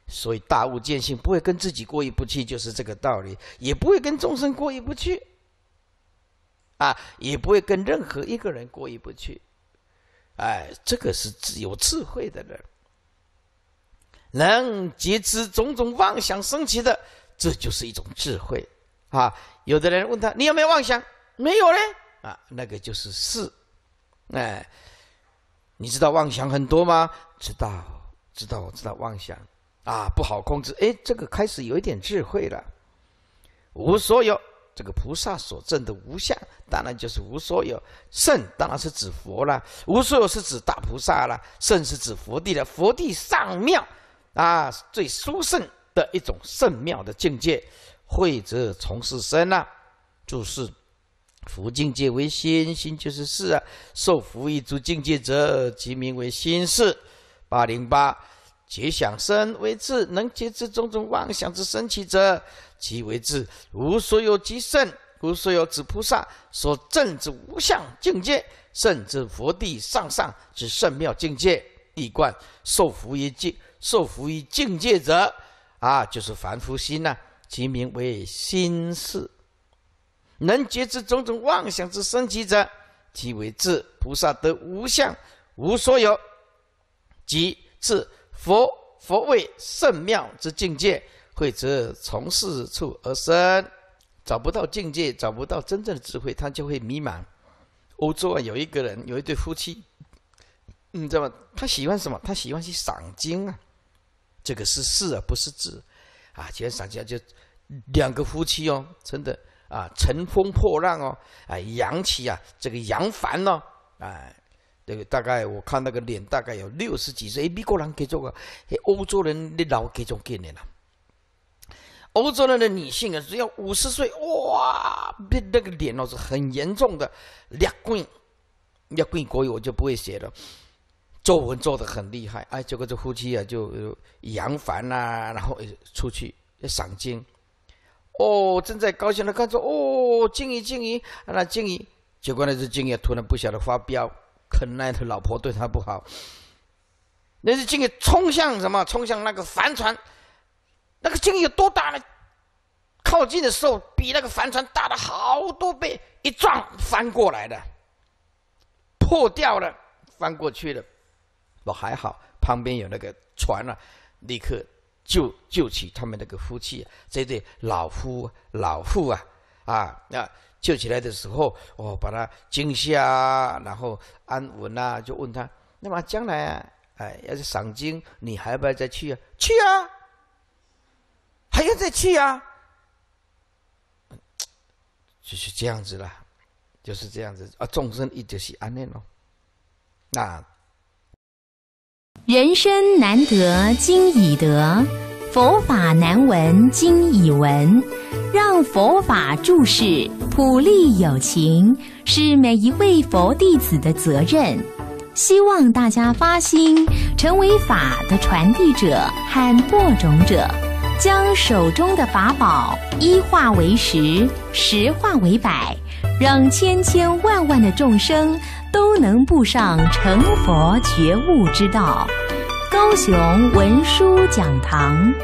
所以大悟见性，不会跟自己过意不去，就是这个道理，也不会跟众生过意不去，啊，也不会跟任何一个人过意不去。哎，这个是有智慧的人，能觉知种种妄想升起的。这就是一种智慧，啊！有的人问他：“你有没有妄想？”“没有嘞。”啊，那个就是是，哎，你知道妄想很多吗？知道，知道，我知道妄想，啊，不好控制。哎，这个开始有一点智慧了。无所有，这个菩萨所证的无相，当然就是无所有。圣当然是指佛了，无所有是指大菩萨了，圣是指佛地了，佛地上妙，啊，最殊胜。的一种圣妙的境界，慧者从事身啊。注释：福境界为心，心就是事啊。受福一诸境界者，其名为心事。八零八，结想身为智，能节知种种妄想之神起者，其为智。无所有即圣，无所有指菩萨所证之无相境界，甚至佛地上上之圣妙境界。一贯受福一界，受福一境界者。啊，就是凡夫心呐，即名为心事，能觉知种种妄想之生起者，即为智菩萨得无相无所有，即智佛佛为圣妙之境界，会则从事处而生，找不到境界，找不到真正的智慧，他就会迷茫。欧洲啊，有一个人，有一对夫妻，你知道吗？他喜欢什么？他喜欢去赏金啊。这个是事啊，不是字，啊，今天上就两个夫妻哦，真的啊，乘风破浪哦，啊，扬起啊，这个扬帆哦，啊，这个大概我看那个脸大概有六十几岁，哎，美国人可以做个，欧洲人的老可以做几年了，欧洲人的女性啊，只要五十岁，哇，那那个脸哦是很严重的，裂纹，裂纹国语我就不会写了。皱纹皱的很厉害，哎，结果这夫妻啊就扬帆呐，然后出去要赏金。哦，正在高兴的看着，哦，鲸鱼，鲸鱼，那鲸鱼，结果那只鲸鱼突然不晓得发飙，可能那头老婆对他不好。那只鲸鱼冲向什么？冲向那个帆船。那个鲸鱼有多大呢？靠近的时候比那个帆船大了好多倍，一撞翻过来了，破掉了，翻过去了。我还好，旁边有那个船啊，立刻救救起他们那个夫妻。这对老夫老妇啊，啊，那救起来的时候，我把他惊吓，然后安稳啊，就问他：，那么将来啊，哎，要是赏金，你还不要再去啊？去啊，还要再去啊？就是这样子啦，就是这样子啊，众生一直是安念哦。那。人生难得今已得，佛法难闻今已闻。让佛法注释普利有情，是每一位佛弟子的责任。希望大家发心，成为法的传递者和播种者，将手中的法宝一化为十，十化为百，让千千万万的众生。都能步上成佛觉悟之道，高雄文殊讲堂。